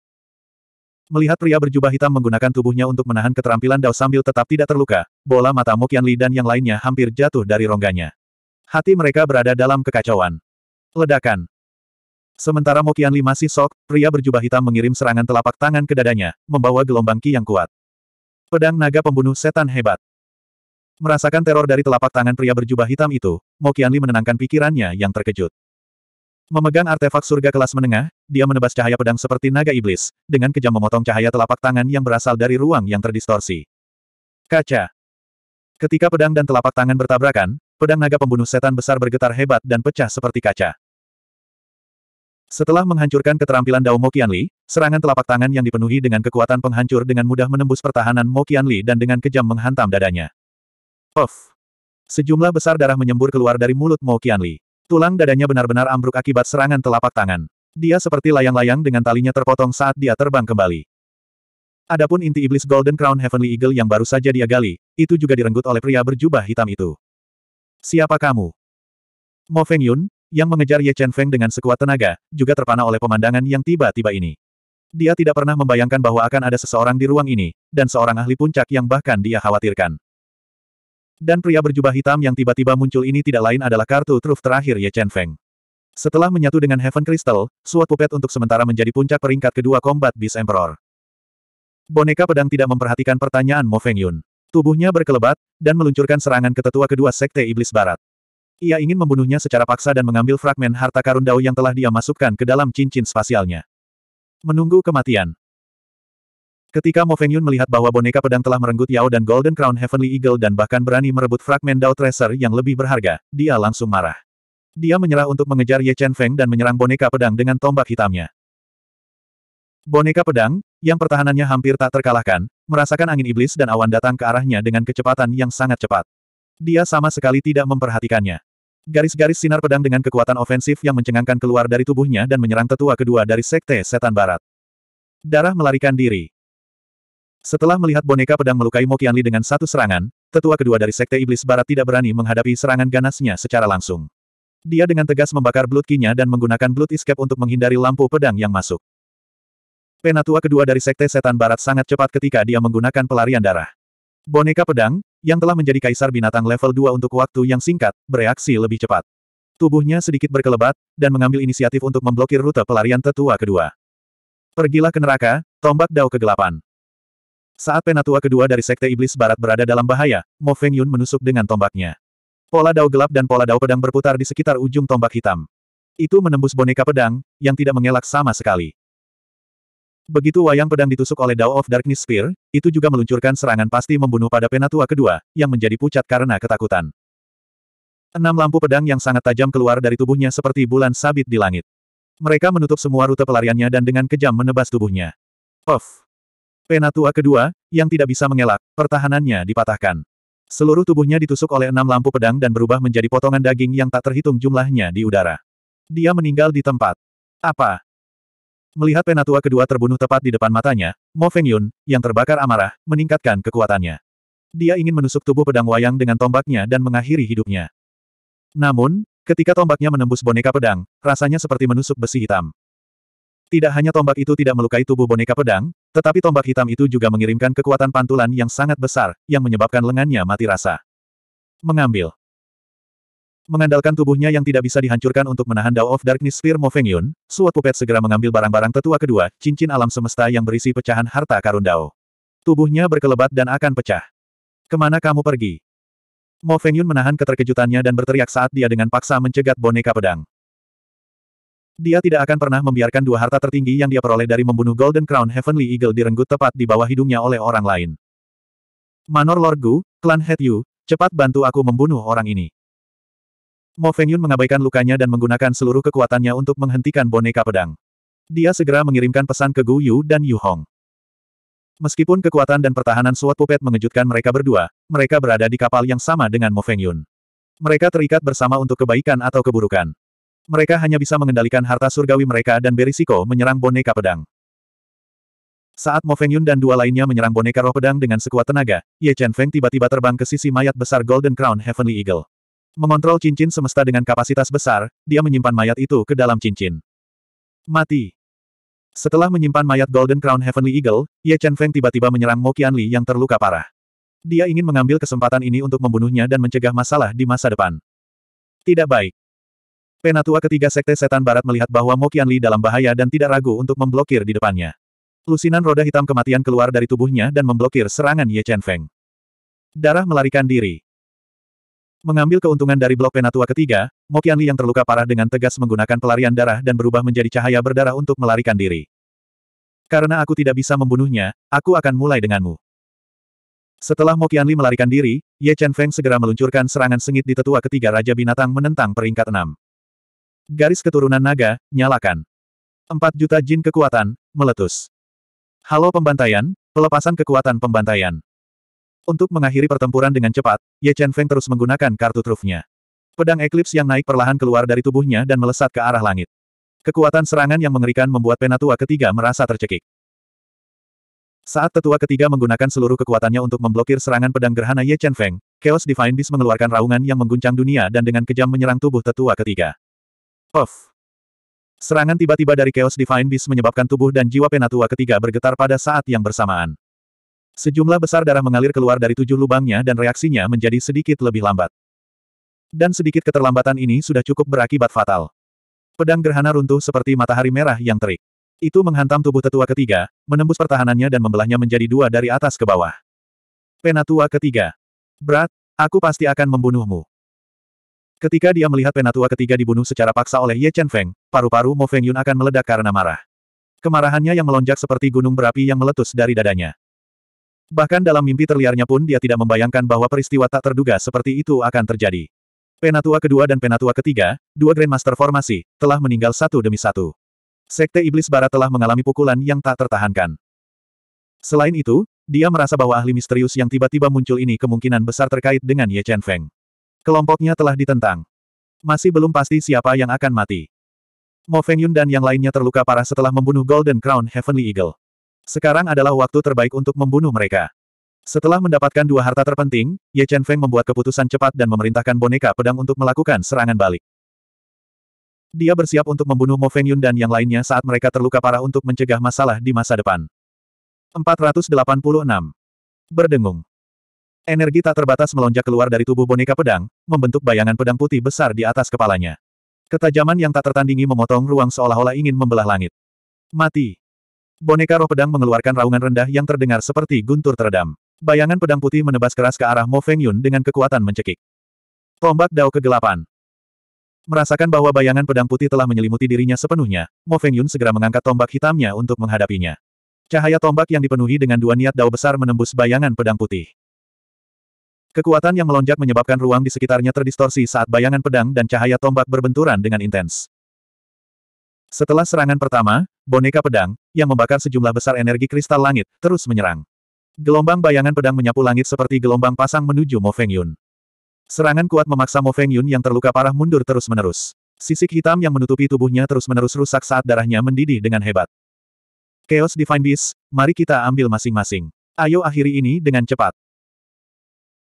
Melihat pria berjubah hitam menggunakan tubuhnya untuk menahan keterampilan Dao sambil tetap tidak terluka, bola mata Mokianli dan yang lainnya hampir jatuh dari rongganya. Hati mereka berada dalam kekacauan. Ledakan. Sementara Mokianli masih sok, pria berjubah hitam mengirim serangan telapak tangan ke dadanya, membawa gelombang ki yang kuat. Pedang naga pembunuh setan hebat. Merasakan teror dari telapak tangan pria berjubah hitam itu, Mokianli menenangkan pikirannya yang terkejut. Memegang artefak surga kelas menengah, dia menebas cahaya pedang seperti naga iblis, dengan kejam memotong cahaya telapak tangan yang berasal dari ruang yang terdistorsi. Kaca. Ketika pedang dan telapak tangan bertabrakan, pedang naga pembunuh setan besar bergetar hebat dan pecah seperti kaca. Setelah menghancurkan keterampilan Dao Mokianli, serangan telapak tangan yang dipenuhi dengan kekuatan penghancur dengan mudah menembus pertahanan Mokianli dan dengan kejam menghantam dadanya. Puff! Sejumlah besar darah menyembur keluar dari mulut Mokianli. Tulang dadanya benar-benar ambruk akibat serangan telapak tangan. Dia seperti layang-layang dengan talinya terpotong saat dia terbang kembali. Adapun inti iblis Golden Crown Heavenly Eagle yang baru saja dia gali, itu juga direnggut oleh pria berjubah hitam itu. Siapa kamu? Mo Feng Yun, yang mengejar Ye Chen Feng dengan sekuat tenaga, juga terpana oleh pemandangan yang tiba-tiba ini. Dia tidak pernah membayangkan bahwa akan ada seseorang di ruang ini, dan seorang ahli puncak yang bahkan dia khawatirkan. Dan pria berjubah hitam yang tiba-tiba muncul ini tidak lain adalah kartu truf terakhir Ye Chen Feng. Setelah menyatu dengan Heaven Crystal, suat pupet untuk sementara menjadi puncak peringkat kedua kombat Beast Emperor. Boneka pedang tidak memperhatikan pertanyaan Mo Feng Yun. Tubuhnya berkelebat, dan meluncurkan serangan ke tetua kedua Sekte Iblis Barat. Ia ingin membunuhnya secara paksa dan mengambil fragmen harta karun Dao yang telah dia masukkan ke dalam cincin spasialnya. Menunggu kematian. Ketika Mo Feng Yun melihat bahwa boneka pedang telah merenggut Yao dan Golden Crown Heavenly Eagle dan bahkan berani merebut fragmen Dao Tracer yang lebih berharga, dia langsung marah. Dia menyerah untuk mengejar Ye Chen Feng dan menyerang boneka pedang dengan tombak hitamnya. Boneka pedang, yang pertahanannya hampir tak terkalahkan, merasakan angin iblis dan awan datang ke arahnya dengan kecepatan yang sangat cepat. Dia sama sekali tidak memperhatikannya. Garis-garis sinar pedang dengan kekuatan ofensif yang mencengangkan keluar dari tubuhnya dan menyerang tetua kedua dari Sekte Setan Barat. Darah melarikan diri. Setelah melihat boneka pedang melukai Mo Qianli dengan satu serangan, tetua kedua dari Sekte Iblis Barat tidak berani menghadapi serangan ganasnya secara langsung. Dia dengan tegas membakar blood key-nya dan menggunakan blood escape untuk menghindari lampu pedang yang masuk. Penatua kedua dari Sekte Setan Barat sangat cepat ketika dia menggunakan pelarian darah. Boneka pedang, yang telah menjadi kaisar binatang level 2 untuk waktu yang singkat, bereaksi lebih cepat. Tubuhnya sedikit berkelebat, dan mengambil inisiatif untuk memblokir rute pelarian tetua kedua. Pergilah ke neraka, tombak dao kegelapan. Saat penatua kedua dari Sekte Iblis Barat berada dalam bahaya, Mo Feng Yun menusuk dengan tombaknya. Pola dao gelap dan pola dao pedang berputar di sekitar ujung tombak hitam. Itu menembus boneka pedang, yang tidak mengelak sama sekali. Begitu wayang pedang ditusuk oleh Dao of Darkness Spear, itu juga meluncurkan serangan pasti membunuh pada penatua kedua, yang menjadi pucat karena ketakutan. Enam lampu pedang yang sangat tajam keluar dari tubuhnya seperti bulan sabit di langit. Mereka menutup semua rute pelariannya dan dengan kejam menebas tubuhnya. Puff! Penatua kedua, yang tidak bisa mengelak, pertahanannya dipatahkan. Seluruh tubuhnya ditusuk oleh enam lampu pedang dan berubah menjadi potongan daging yang tak terhitung jumlahnya di udara. Dia meninggal di tempat. Apa? Melihat penatua kedua terbunuh tepat di depan matanya, Mo Feng Yun, yang terbakar amarah, meningkatkan kekuatannya. Dia ingin menusuk tubuh pedang wayang dengan tombaknya dan mengakhiri hidupnya. Namun, ketika tombaknya menembus boneka pedang, rasanya seperti menusuk besi hitam. Tidak hanya tombak itu tidak melukai tubuh boneka pedang, tetapi tombak hitam itu juga mengirimkan kekuatan pantulan yang sangat besar, yang menyebabkan lengannya mati rasa. Mengambil. Mengandalkan tubuhnya yang tidak bisa dihancurkan untuk menahan Dao of Darkness Sphere Feng Yun, Suat Pupet segera mengambil barang-barang tetua kedua, cincin alam semesta yang berisi pecahan harta karun Dao. Tubuhnya berkelebat dan akan pecah. Kemana kamu pergi? Mo Feng Yun menahan keterkejutannya dan berteriak saat dia dengan paksa mencegat boneka pedang. Dia tidak akan pernah membiarkan dua harta tertinggi yang dia peroleh dari membunuh Golden Crown Heavenly Eagle direnggut tepat di bawah hidungnya oleh orang lain. Manor Lord Gu, klan Het Yu, cepat bantu aku membunuh orang ini. Mo Feng Yun mengabaikan lukanya dan menggunakan seluruh kekuatannya untuk menghentikan boneka pedang. Dia segera mengirimkan pesan ke Gu Yu dan Yu Hong. Meskipun kekuatan dan pertahanan Suat pupet mengejutkan mereka berdua, mereka berada di kapal yang sama dengan Mo Feng Yun. Mereka terikat bersama untuk kebaikan atau keburukan. Mereka hanya bisa mengendalikan harta surgawi mereka dan berisiko menyerang boneka pedang. Saat Mo Feng Yun dan dua lainnya menyerang boneka roh pedang dengan sekuat tenaga, Ye Chen Feng tiba-tiba terbang ke sisi mayat besar Golden Crown Heavenly Eagle. Mengontrol cincin semesta dengan kapasitas besar, dia menyimpan mayat itu ke dalam cincin. Mati. Setelah menyimpan mayat Golden Crown Heavenly Eagle, Ye Chen Feng tiba-tiba menyerang Mo Qianli yang terluka parah. Dia ingin mengambil kesempatan ini untuk membunuhnya dan mencegah masalah di masa depan. Tidak baik. Penatua ketiga Sekte Setan Barat melihat bahwa Mo Qianli dalam bahaya dan tidak ragu untuk memblokir di depannya. Lusinan roda hitam kematian keluar dari tubuhnya dan memblokir serangan Ye Chen Feng. Darah melarikan diri. Mengambil keuntungan dari blok penatua ketiga, Mo Qianli yang terluka parah dengan tegas menggunakan pelarian darah dan berubah menjadi cahaya berdarah untuk melarikan diri. Karena aku tidak bisa membunuhnya, aku akan mulai denganmu. Setelah Mo Qianli melarikan diri, Ye Chen Feng segera meluncurkan serangan sengit di tetua ketiga Raja Binatang menentang peringkat enam. Garis keturunan naga, nyalakan. 4 juta jin kekuatan, meletus. Halo pembantaian, pelepasan kekuatan pembantaian. Untuk mengakhiri pertempuran dengan cepat, Ye Chen Feng terus menggunakan kartu trufnya. Pedang eklips yang naik perlahan keluar dari tubuhnya dan melesat ke arah langit. Kekuatan serangan yang mengerikan membuat penatua ketiga merasa tercekik. Saat tetua ketiga menggunakan seluruh kekuatannya untuk memblokir serangan pedang gerhana Ye Chen Feng, Chaos Divine Beast mengeluarkan raungan yang mengguncang dunia dan dengan kejam menyerang tubuh tetua ketiga. Of. Serangan tiba-tiba dari Chaos Divine Beast menyebabkan tubuh dan jiwa Penatua ketiga bergetar pada saat yang bersamaan. Sejumlah besar darah mengalir keluar dari tujuh lubangnya dan reaksinya menjadi sedikit lebih lambat. Dan sedikit keterlambatan ini sudah cukup berakibat fatal. Pedang gerhana runtuh seperti matahari merah yang terik. Itu menghantam tubuh tetua ketiga, menembus pertahanannya dan membelahnya menjadi dua dari atas ke bawah. Penatua ketiga. Berat, aku pasti akan membunuhmu. Ketika dia melihat penatua ketiga dibunuh secara paksa oleh Ye Chen Feng, paru-paru Mo Feng Yun akan meledak karena marah. Kemarahannya yang melonjak seperti gunung berapi yang meletus dari dadanya. Bahkan dalam mimpi terliarnya pun dia tidak membayangkan bahwa peristiwa tak terduga seperti itu akan terjadi. Penatua kedua dan penatua ketiga, dua Grandmaster formasi, telah meninggal satu demi satu. Sekte Iblis Barat telah mengalami pukulan yang tak tertahankan. Selain itu, dia merasa bahwa ahli misterius yang tiba-tiba muncul ini kemungkinan besar terkait dengan Ye Chen Feng. Kelompoknya telah ditentang. Masih belum pasti siapa yang akan mati. Mo Feng Yun dan yang lainnya terluka parah setelah membunuh Golden Crown Heavenly Eagle. Sekarang adalah waktu terbaik untuk membunuh mereka. Setelah mendapatkan dua harta terpenting, Ye Chen Feng membuat keputusan cepat dan memerintahkan boneka pedang untuk melakukan serangan balik. Dia bersiap untuk membunuh Mo Feng Yun dan yang lainnya saat mereka terluka parah untuk mencegah masalah di masa depan. 486. Berdengung. Energi tak terbatas melonjak keluar dari tubuh boneka pedang, membentuk bayangan pedang putih besar di atas kepalanya. Ketajaman yang tak tertandingi memotong ruang seolah-olah ingin membelah langit. Mati. Boneka roh pedang mengeluarkan raungan rendah yang terdengar seperti guntur teredam. Bayangan pedang putih menebas keras ke arah Mo Feng Yun dengan kekuatan mencekik. Tombak Dao Kegelapan. Merasakan bahwa bayangan pedang putih telah menyelimuti dirinya sepenuhnya, Mo Feng Yun segera mengangkat tombak hitamnya untuk menghadapinya. Cahaya tombak yang dipenuhi dengan dua niat dao besar menembus bayangan pedang putih. Kekuatan yang melonjak menyebabkan ruang di sekitarnya terdistorsi saat bayangan pedang dan cahaya tombak berbenturan dengan intens. Setelah serangan pertama, boneka pedang, yang membakar sejumlah besar energi kristal langit, terus menyerang. Gelombang bayangan pedang menyapu langit seperti gelombang pasang menuju Mo Feng Yun. Serangan kuat memaksa Mo Feng Yun yang terluka parah mundur terus-menerus. Sisik hitam yang menutupi tubuhnya terus-menerus rusak saat darahnya mendidih dengan hebat. Chaos Divine Beast, mari kita ambil masing-masing. Ayo akhiri ini dengan cepat.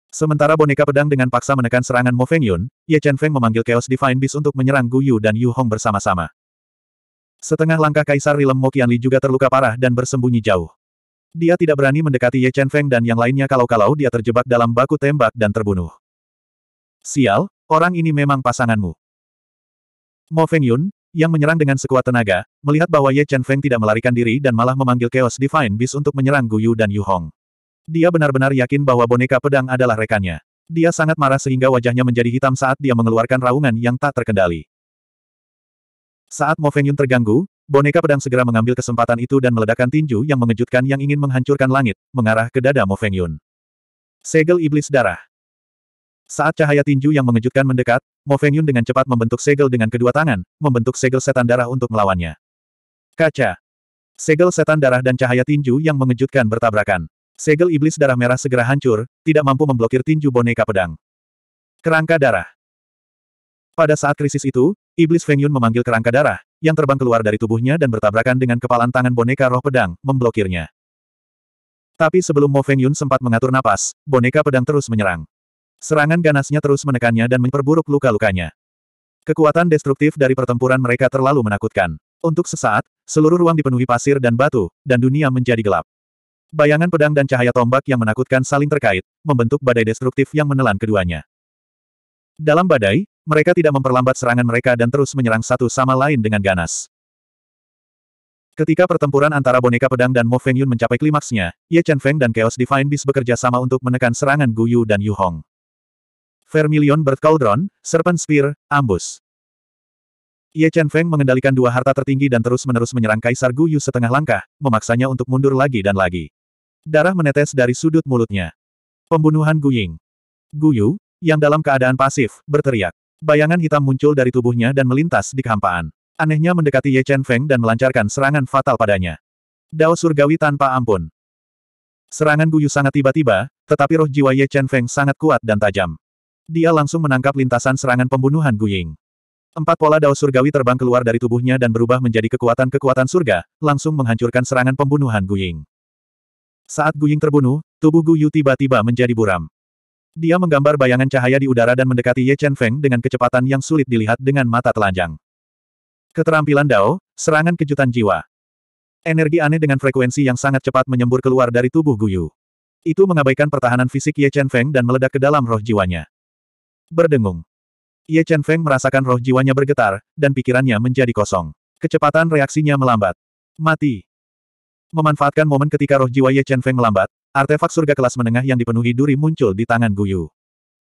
Sementara boneka pedang dengan paksa menekan serangan Mo Feng Yun, Ye Chen Feng memanggil Chaos Divine Beast untuk menyerang Gu Yu dan Yu Hong bersama-sama. Setengah langkah Kaisar Rilem Mo Qianli juga terluka parah dan bersembunyi jauh. Dia tidak berani mendekati Ye Chen Feng dan yang lainnya kalau-kalau dia terjebak dalam baku tembak dan terbunuh. Sial, orang ini memang pasanganmu. Mo Feng Yun, yang menyerang dengan sekuat tenaga, melihat bahwa Ye Chen Feng tidak melarikan diri dan malah memanggil Chaos Divine Beast untuk menyerang Gu Yu dan Yu Hong. Dia benar-benar yakin bahwa boneka pedang adalah rekannya. Dia sangat marah sehingga wajahnya menjadi hitam saat dia mengeluarkan raungan yang tak terkendali. Saat Mo Feng Yun terganggu, boneka pedang segera mengambil kesempatan itu dan meledakkan tinju yang mengejutkan yang ingin menghancurkan langit, mengarah ke dada Mo Feng Yun. Segel Iblis Darah Saat cahaya tinju yang mengejutkan mendekat, Mo Feng Yun dengan cepat membentuk segel dengan kedua tangan, membentuk segel setan darah untuk melawannya. Kaca, Segel setan darah dan cahaya tinju yang mengejutkan bertabrakan. Segel iblis darah merah segera hancur, tidak mampu memblokir tinju boneka pedang. Kerangka darah. Pada saat krisis itu, iblis Feng Yun memanggil kerangka darah, yang terbang keluar dari tubuhnya dan bertabrakan dengan kepalan tangan boneka roh pedang, memblokirnya. Tapi sebelum Mo Feng Yun sempat mengatur napas, boneka pedang terus menyerang. Serangan ganasnya terus menekannya dan memperburuk luka-lukanya. Kekuatan destruktif dari pertempuran mereka terlalu menakutkan. Untuk sesaat, seluruh ruang dipenuhi pasir dan batu, dan dunia menjadi gelap. Bayangan pedang dan cahaya tombak yang menakutkan saling terkait, membentuk badai destruktif yang menelan keduanya. Dalam badai, mereka tidak memperlambat serangan mereka dan terus menyerang satu sama lain dengan ganas. Ketika pertempuran antara boneka pedang dan Mo Feng Yun mencapai klimaksnya, Ye Chen Feng dan Chaos Divine Beast bekerja sama untuk menekan serangan Gu Yu dan Yu Hong. Vermilion Bird Cauldron, Serpent Spear, Ambus. Ye Chen Feng mengendalikan dua harta tertinggi dan terus-menerus menyerang Kaisar Gu Yu setengah langkah, memaksanya untuk mundur lagi dan lagi. Darah menetes dari sudut mulutnya. Pembunuhan Guying. Guyu, yang dalam keadaan pasif, berteriak. Bayangan hitam muncul dari tubuhnya dan melintas di kehampaan. Anehnya mendekati Ye Chen Feng dan melancarkan serangan fatal padanya. Dao surgawi tanpa ampun. Serangan Guyu sangat tiba-tiba, tetapi roh jiwa Ye Chen Feng sangat kuat dan tajam. Dia langsung menangkap lintasan serangan pembunuhan Guying. Empat pola Dao surgawi terbang keluar dari tubuhnya dan berubah menjadi kekuatan-kekuatan surga, langsung menghancurkan serangan pembunuhan Guying. Saat Guying terbunuh, tubuh Gu Yu tiba-tiba menjadi buram. Dia menggambar bayangan cahaya di udara dan mendekati Ye Chen Feng dengan kecepatan yang sulit dilihat dengan mata telanjang. Keterampilan Dao, serangan kejutan jiwa. Energi aneh dengan frekuensi yang sangat cepat menyembur keluar dari tubuh Gu Yu. Itu mengabaikan pertahanan fisik Ye Chen Feng dan meledak ke dalam roh jiwanya. Berdengung. Ye Chen Feng merasakan roh jiwanya bergetar, dan pikirannya menjadi kosong. Kecepatan reaksinya melambat. Mati. Memanfaatkan momen ketika roh jiwa Ye Chen Feng melambat, artefak surga kelas menengah yang dipenuhi duri muncul di tangan Guyu.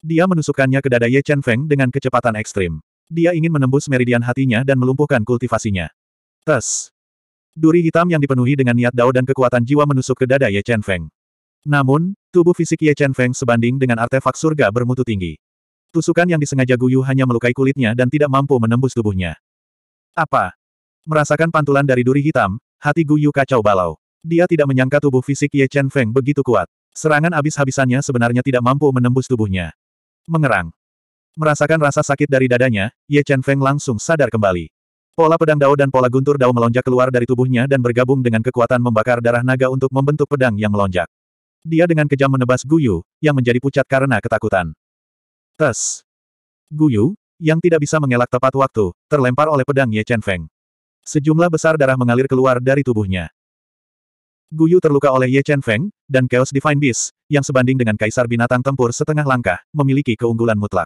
Dia menusukkannya ke dada Ye Chen Feng dengan kecepatan ekstrim. Dia ingin menembus meridian hatinya dan melumpuhkan kultivasinya. Tes. Duri hitam yang dipenuhi dengan niat dao dan kekuatan jiwa menusuk ke dada Ye Chen Feng. Namun, tubuh fisik Ye Chen Feng sebanding dengan artefak surga bermutu tinggi. Tusukan yang disengaja Guyu hanya melukai kulitnya dan tidak mampu menembus tubuhnya. Apa? Merasakan pantulan dari duri hitam, Hati Gu Yu kacau balau. Dia tidak menyangka tubuh fisik Ye Chen Feng begitu kuat. Serangan abis-habisannya sebenarnya tidak mampu menembus tubuhnya. Mengerang. Merasakan rasa sakit dari dadanya, Ye Chen Feng langsung sadar kembali. Pola pedang Dao dan pola guntur Dao melonjak keluar dari tubuhnya dan bergabung dengan kekuatan membakar darah naga untuk membentuk pedang yang melonjak. Dia dengan kejam menebas Guyu, yang menjadi pucat karena ketakutan. Tes. Guyu, yang tidak bisa mengelak tepat waktu, terlempar oleh pedang Ye Chen Feng. Sejumlah besar darah mengalir keluar dari tubuhnya. Guyu terluka oleh Ye Chen Feng, dan Chaos Divine Beast, yang sebanding dengan kaisar binatang tempur setengah langkah, memiliki keunggulan mutlak.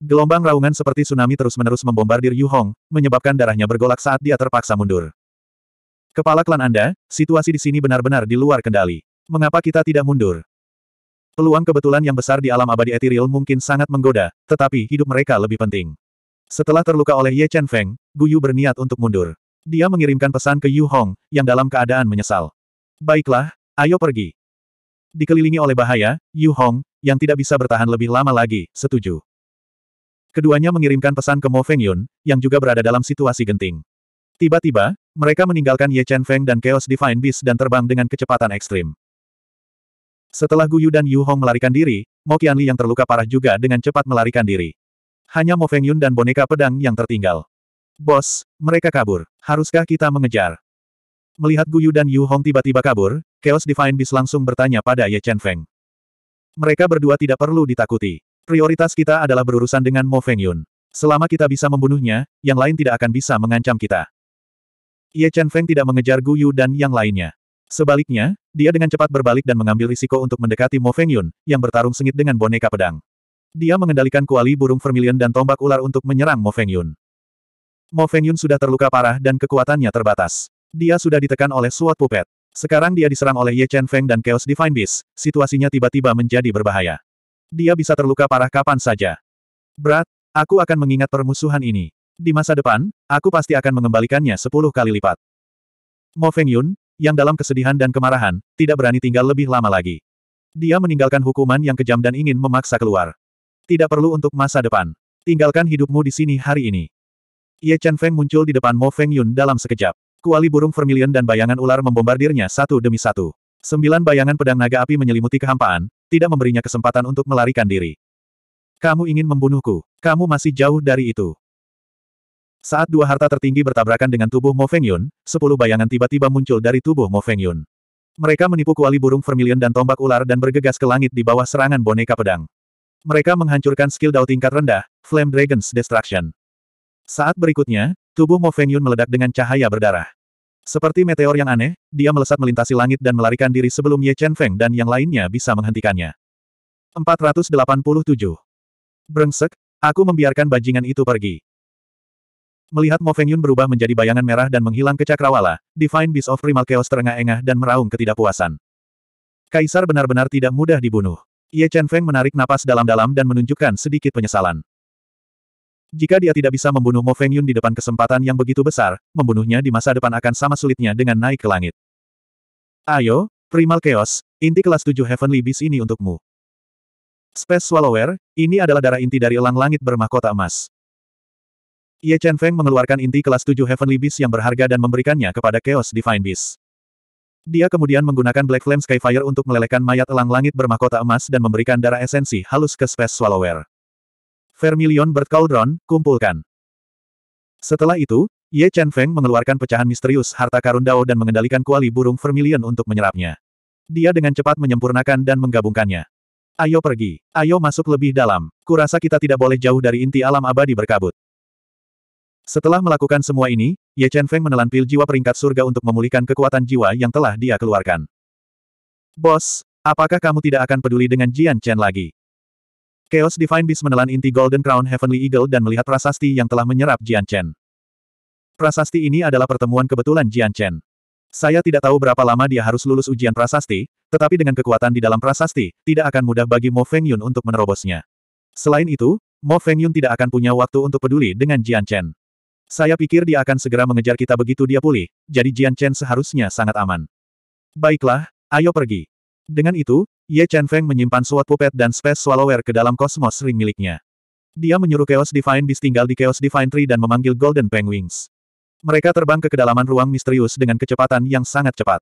Gelombang raungan seperti tsunami terus-menerus membombardir Yu Hong, menyebabkan darahnya bergolak saat dia terpaksa mundur. Kepala klan Anda, situasi di sini benar-benar di luar kendali. Mengapa kita tidak mundur? Peluang kebetulan yang besar di alam abadi etiril mungkin sangat menggoda, tetapi hidup mereka lebih penting. Setelah terluka oleh Ye Chen Feng, Guyu berniat untuk mundur. Dia mengirimkan pesan ke Yu Hong, yang dalam keadaan menyesal. Baiklah, ayo pergi. Dikelilingi oleh bahaya, Yu Hong, yang tidak bisa bertahan lebih lama lagi, setuju. Keduanya mengirimkan pesan ke Mo Feng Yun, yang juga berada dalam situasi genting. Tiba-tiba, mereka meninggalkan Ye Chen Feng dan Chaos Divine Beast dan terbang dengan kecepatan ekstrim. Setelah Gu Yu dan Yu Hong melarikan diri, Mo Qianli yang terluka parah juga dengan cepat melarikan diri. Hanya Mo Feng Yun dan boneka pedang yang tertinggal. Bos, mereka kabur. Haruskah kita mengejar? Melihat Guyu dan Yu Hong tiba-tiba kabur, Chaos Divine Beast langsung bertanya pada Ye Chen Feng. Mereka berdua tidak perlu ditakuti. Prioritas kita adalah berurusan dengan Mo Feng Yun. Selama kita bisa membunuhnya, yang lain tidak akan bisa mengancam kita. Ye Chen Feng tidak mengejar Guyu dan yang lainnya. Sebaliknya, dia dengan cepat berbalik dan mengambil risiko untuk mendekati Mo Feng Yun, yang bertarung sengit dengan boneka pedang. Dia mengendalikan kuali burung vermilion dan tombak ular untuk menyerang Mo Feng Yun. Mo Fengyun sudah terluka parah dan kekuatannya terbatas. Dia sudah ditekan oleh suat pupet. Sekarang dia diserang oleh Ye Chen Feng dan Chaos Divine Beast, situasinya tiba-tiba menjadi berbahaya. Dia bisa terluka parah kapan saja. Berat, aku akan mengingat permusuhan ini. Di masa depan, aku pasti akan mengembalikannya sepuluh kali lipat. Mo Fengyun, yang dalam kesedihan dan kemarahan, tidak berani tinggal lebih lama lagi. Dia meninggalkan hukuman yang kejam dan ingin memaksa keluar. Tidak perlu untuk masa depan. Tinggalkan hidupmu di sini hari ini. Ye Chen Feng muncul di depan Mo Feng Yun dalam sekejap. Kuali burung vermilion dan bayangan ular membombardirnya satu demi satu. Sembilan bayangan pedang naga api menyelimuti kehampaan, tidak memberinya kesempatan untuk melarikan diri. Kamu ingin membunuhku. Kamu masih jauh dari itu. Saat dua harta tertinggi bertabrakan dengan tubuh Mo Feng Yun, sepuluh bayangan tiba-tiba muncul dari tubuh Mo Feng Yun. Mereka menipu kuali burung vermilion dan tombak ular dan bergegas ke langit di bawah serangan boneka pedang. Mereka menghancurkan skill Dao tingkat rendah, Flame Dragon's Destruction. Saat berikutnya, tubuh Mo Yun meledak dengan cahaya berdarah. Seperti meteor yang aneh, dia melesat melintasi langit dan melarikan diri sebelum Ye Chen Feng dan yang lainnya bisa menghentikannya. 487. Brengsek, aku membiarkan bajingan itu pergi. Melihat Mo Yun berubah menjadi bayangan merah dan menghilang ke cakrawala, Divine Beast of Primal Chaos terengah-engah dan meraung ketidakpuasan. Kaisar benar-benar tidak mudah dibunuh. Ye Chen Feng menarik napas dalam-dalam dan menunjukkan sedikit penyesalan. Jika dia tidak bisa membunuh Mo Feng Yun di depan kesempatan yang begitu besar, membunuhnya di masa depan akan sama sulitnya dengan naik ke langit. Ayo, Primal Chaos, inti kelas 7 Heavenly Beast ini untukmu. Space Swallower, ini adalah darah inti dari elang langit bermahkota emas. Ye Chen Feng mengeluarkan inti kelas 7 Heavenly Beast yang berharga dan memberikannya kepada Chaos Divine Beast. Dia kemudian menggunakan Black Flame Skyfire untuk melelehkan mayat elang langit bermahkota emas dan memberikan darah esensi halus ke Space Swallower. Vermilion Bird Cauldron, kumpulkan. Setelah itu, Ye Chen Feng mengeluarkan pecahan misterius harta karun Dao dan mengendalikan kuali burung Vermilion untuk menyerapnya. Dia dengan cepat menyempurnakan dan menggabungkannya. Ayo pergi, ayo masuk lebih dalam. Kurasa kita tidak boleh jauh dari inti alam abadi berkabut. Setelah melakukan semua ini, Ye Chen Feng menelan pil jiwa peringkat surga untuk memulihkan kekuatan jiwa yang telah dia keluarkan. Bos, apakah kamu tidak akan peduli dengan Jian Chen lagi? Chaos Divine Beast menelan inti Golden Crown Heavenly Eagle dan melihat prasasti yang telah menyerap Jian Chen. Prasasti ini adalah pertemuan kebetulan Jian Chen. Saya tidak tahu berapa lama dia harus lulus ujian prasasti, tetapi dengan kekuatan di dalam prasasti, tidak akan mudah bagi Mo Feng Yun untuk menerobosnya. Selain itu, Mo Feng Yun tidak akan punya waktu untuk peduli dengan Jian Chen. Saya pikir dia akan segera mengejar kita begitu dia pulih, jadi Jian Chen seharusnya sangat aman. Baiklah, ayo pergi. Dengan itu, Ye Chen Feng menyimpan suatu Puppet dan Space Swallower ke dalam kosmos Ring miliknya. Dia menyuruh Chaos Divine Beast tinggal di Chaos Divine Tree dan memanggil Golden Penguins. Mereka terbang ke kedalaman ruang misterius dengan kecepatan yang sangat cepat.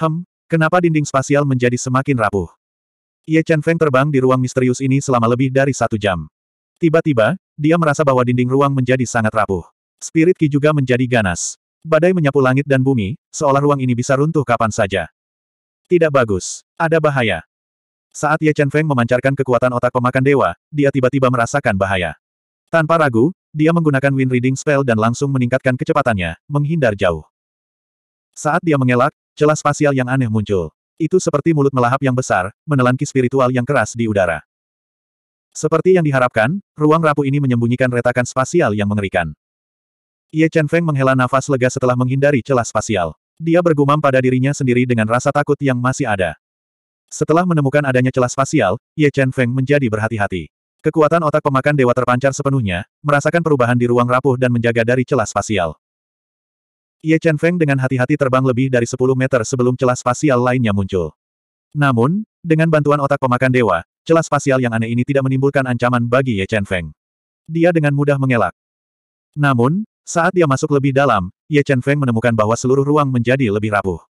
Hem, kenapa dinding spasial menjadi semakin rapuh? Ye Chen Feng terbang di ruang misterius ini selama lebih dari satu jam. Tiba-tiba, dia merasa bahwa dinding ruang menjadi sangat rapuh. Spirit Ki juga menjadi ganas. Badai menyapu langit dan bumi, seolah ruang ini bisa runtuh kapan saja. Tidak bagus. Ada bahaya. Saat Ye Chen Feng memancarkan kekuatan otak pemakan dewa, dia tiba-tiba merasakan bahaya. Tanpa ragu, dia menggunakan Wind Reading Spell dan langsung meningkatkan kecepatannya, menghindar jauh. Saat dia mengelak, celah spasial yang aneh muncul. Itu seperti mulut melahap yang besar, menelan ki spiritual yang keras di udara. Seperti yang diharapkan, ruang rapuh ini menyembunyikan retakan spasial yang mengerikan. Ye Chen Feng menghela nafas lega setelah menghindari celah spasial. Dia bergumam pada dirinya sendiri dengan rasa takut yang masih ada. Setelah menemukan adanya celah spasial, Ye Chen Feng menjadi berhati-hati. Kekuatan otak pemakan dewa terpancar sepenuhnya, merasakan perubahan di ruang rapuh dan menjaga dari celah spasial. Ye Chen Feng dengan hati-hati terbang lebih dari 10 meter sebelum celah spasial lainnya muncul. Namun, dengan bantuan otak pemakan dewa, celah spasial yang aneh ini tidak menimbulkan ancaman bagi Ye Chen Feng. Dia dengan mudah mengelak. Namun, saat dia masuk lebih dalam, Ye Chen Feng menemukan bahwa seluruh ruang menjadi lebih rapuh.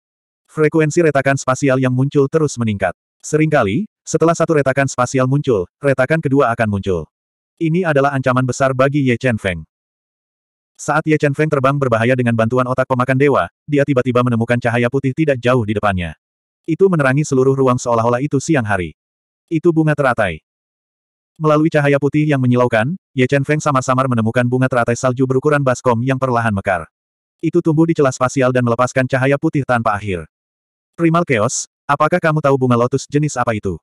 Frekuensi retakan spasial yang muncul terus meningkat. Seringkali, setelah satu retakan spasial muncul, retakan kedua akan muncul. Ini adalah ancaman besar bagi Ye Chen Feng. Saat Ye Chen Feng terbang berbahaya dengan bantuan otak pemakan dewa, dia tiba-tiba menemukan cahaya putih tidak jauh di depannya. Itu menerangi seluruh ruang seolah-olah itu siang hari. Itu bunga teratai. Melalui cahaya putih yang menyilaukan, Ye Chen Feng samar-samar menemukan bunga teratai salju berukuran baskom yang perlahan mekar. Itu tumbuh di celah spasial dan melepaskan cahaya putih tanpa akhir. Primal Chaos, apakah kamu tahu bunga lotus jenis apa itu?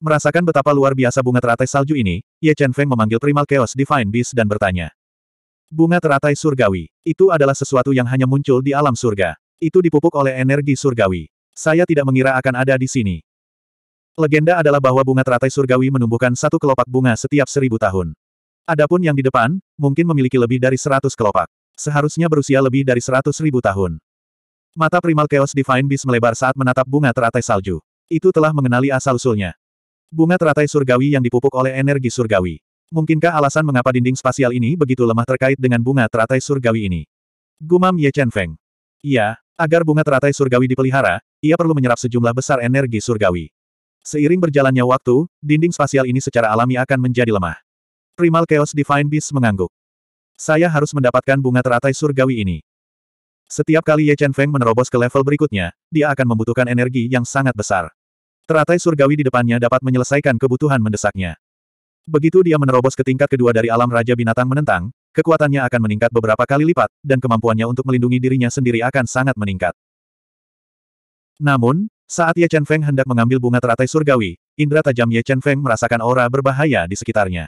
Merasakan betapa luar biasa bunga teratai salju ini, Ye Chen Feng memanggil Primal Chaos Divine Beast dan bertanya. Bunga teratai surgawi, itu adalah sesuatu yang hanya muncul di alam surga. Itu dipupuk oleh energi surgawi. Saya tidak mengira akan ada di sini. Legenda adalah bahwa bunga teratai surgawi menumbuhkan satu kelopak bunga setiap seribu tahun. Adapun yang di depan, mungkin memiliki lebih dari seratus kelopak. Seharusnya berusia lebih dari seratus ribu tahun. Mata primal Chaos Divine Beast melebar saat menatap bunga teratai salju. Itu telah mengenali asal-usulnya. Bunga teratai surgawi yang dipupuk oleh energi surgawi. Mungkinkah alasan mengapa dinding spasial ini begitu lemah terkait dengan bunga teratai surgawi ini? Gumam Ye Chen Feng. Iya, agar bunga teratai surgawi dipelihara, ia perlu menyerap sejumlah besar energi surgawi. Seiring berjalannya waktu, dinding spasial ini secara alami akan menjadi lemah. Primal Chaos Divine Beast mengangguk. Saya harus mendapatkan bunga teratai surgawi ini. Setiap kali Ye Chen Feng menerobos ke level berikutnya, dia akan membutuhkan energi yang sangat besar. Teratai surgawi di depannya dapat menyelesaikan kebutuhan mendesaknya. Begitu dia menerobos ke tingkat kedua dari alam Raja Binatang Menentang, kekuatannya akan meningkat beberapa kali lipat, dan kemampuannya untuk melindungi dirinya sendiri akan sangat meningkat. Namun, saat Ye Chen Feng hendak mengambil bunga teratai surgawi, indera tajam Ye Chen Feng merasakan aura berbahaya di sekitarnya.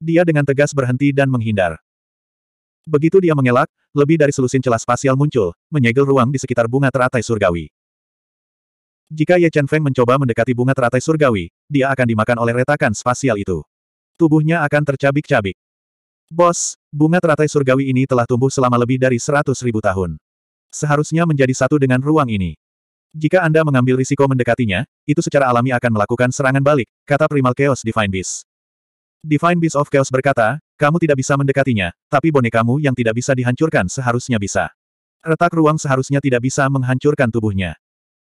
Dia dengan tegas berhenti dan menghindar. Begitu dia mengelak, lebih dari selusin celah spasial muncul, menyegel ruang di sekitar bunga teratai surgawi. Jika Ye Chen Feng mencoba mendekati bunga teratai surgawi, dia akan dimakan oleh retakan spasial itu. Tubuhnya akan tercabik-cabik. Bos, bunga teratai surgawi ini telah tumbuh selama lebih dari seratus ribu tahun. Seharusnya menjadi satu dengan ruang ini. Jika Anda mengambil risiko mendekatinya, itu secara alami akan melakukan serangan balik, kata Primal Chaos Divine Beast. Divine Beast of Chaos berkata, kamu tidak bisa mendekatinya, tapi bonekamu yang tidak bisa dihancurkan seharusnya bisa. Retak ruang seharusnya tidak bisa menghancurkan tubuhnya.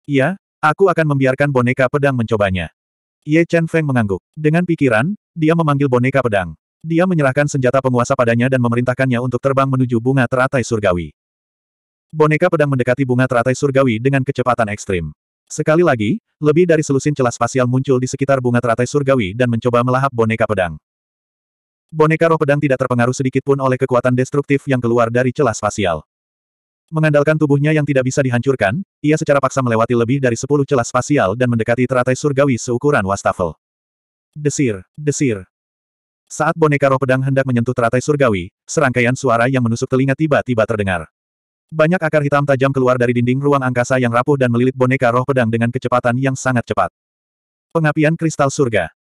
Iya, aku akan membiarkan boneka pedang mencobanya. Ye Chen Feng mengangguk. Dengan pikiran, dia memanggil boneka pedang. Dia menyerahkan senjata penguasa padanya dan memerintahkannya untuk terbang menuju bunga teratai surgawi. Boneka pedang mendekati bunga teratai surgawi dengan kecepatan ekstrim. Sekali lagi, lebih dari selusin celah spasial muncul di sekitar bunga teratai surgawi dan mencoba melahap boneka pedang. Boneka roh pedang tidak terpengaruh sedikit pun oleh kekuatan destruktif yang keluar dari celah spasial. Mengandalkan tubuhnya yang tidak bisa dihancurkan, ia secara paksa melewati lebih dari sepuluh celah spasial dan mendekati teratai surgawi seukuran wastafel. Desir, desir. Saat boneka roh pedang hendak menyentuh teratai surgawi, serangkaian suara yang menusuk telinga tiba-tiba terdengar. Banyak akar hitam tajam keluar dari dinding ruang angkasa yang rapuh dan melilit boneka roh pedang dengan kecepatan yang sangat cepat. Pengapian kristal surga.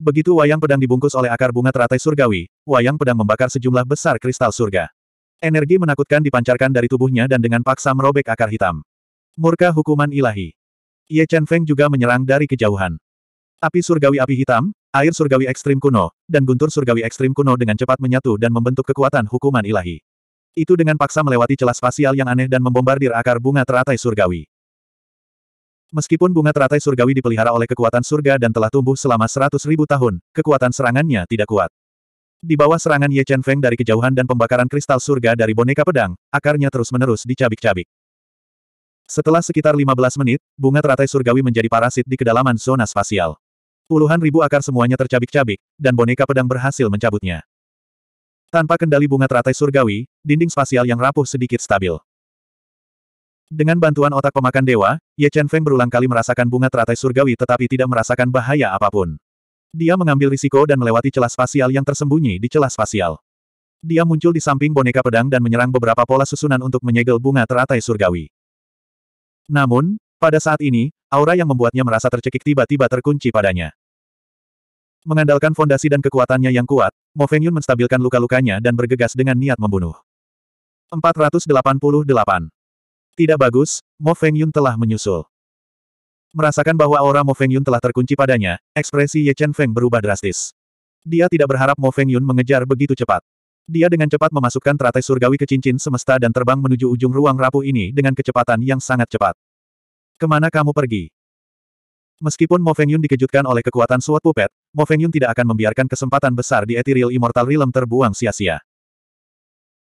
Begitu wayang pedang dibungkus oleh akar bunga teratai surgawi, wayang pedang membakar sejumlah besar kristal surga. Energi menakutkan dipancarkan dari tubuhnya dan dengan paksa merobek akar hitam. Murka hukuman ilahi. Ye Chen Feng juga menyerang dari kejauhan. Api surgawi api hitam, air surgawi ekstrim kuno, dan guntur surgawi ekstrim kuno dengan cepat menyatu dan membentuk kekuatan hukuman ilahi. Itu dengan paksa melewati celah spasial yang aneh dan membombardir akar bunga teratai surgawi. Meskipun bunga teratai surgawi dipelihara oleh kekuatan surga dan telah tumbuh selama seratus ribu tahun, kekuatan serangannya tidak kuat. Di bawah serangan Ye Chen Feng dari kejauhan dan pembakaran kristal surga dari boneka pedang, akarnya terus-menerus dicabik-cabik. Setelah sekitar 15 menit, bunga teratai surgawi menjadi parasit di kedalaman zona spasial. Puluhan ribu akar semuanya tercabik-cabik, dan boneka pedang berhasil mencabutnya. Tanpa kendali bunga teratai surgawi, dinding spasial yang rapuh sedikit stabil. Dengan bantuan otak pemakan dewa, Ye Chen Feng berulang kali merasakan bunga teratai surgawi tetapi tidak merasakan bahaya apapun. Dia mengambil risiko dan melewati celah spasial yang tersembunyi di celah spasial. Dia muncul di samping boneka pedang dan menyerang beberapa pola susunan untuk menyegel bunga teratai surgawi. Namun, pada saat ini, aura yang membuatnya merasa tercekik tiba-tiba terkunci padanya. Mengandalkan fondasi dan kekuatannya yang kuat, Movenyun menstabilkan luka-lukanya dan bergegas dengan niat membunuh. 488. Tidak bagus, Movenyun telah menyusul. Merasakan bahwa aura Movenyun telah terkunci padanya, ekspresi Ye Chen Feng berubah drastis. Dia tidak berharap Movenyun mengejar begitu cepat. Dia dengan cepat memasukkan teratai surgawi ke cincin semesta dan terbang menuju ujung ruang rapuh ini dengan kecepatan yang sangat cepat. Kemana kamu pergi? Meskipun Mo Yun dikejutkan oleh kekuatan Sword Puppet, Mo Yun tidak akan membiarkan kesempatan besar di Ethereal Immortal Realm terbuang sia-sia.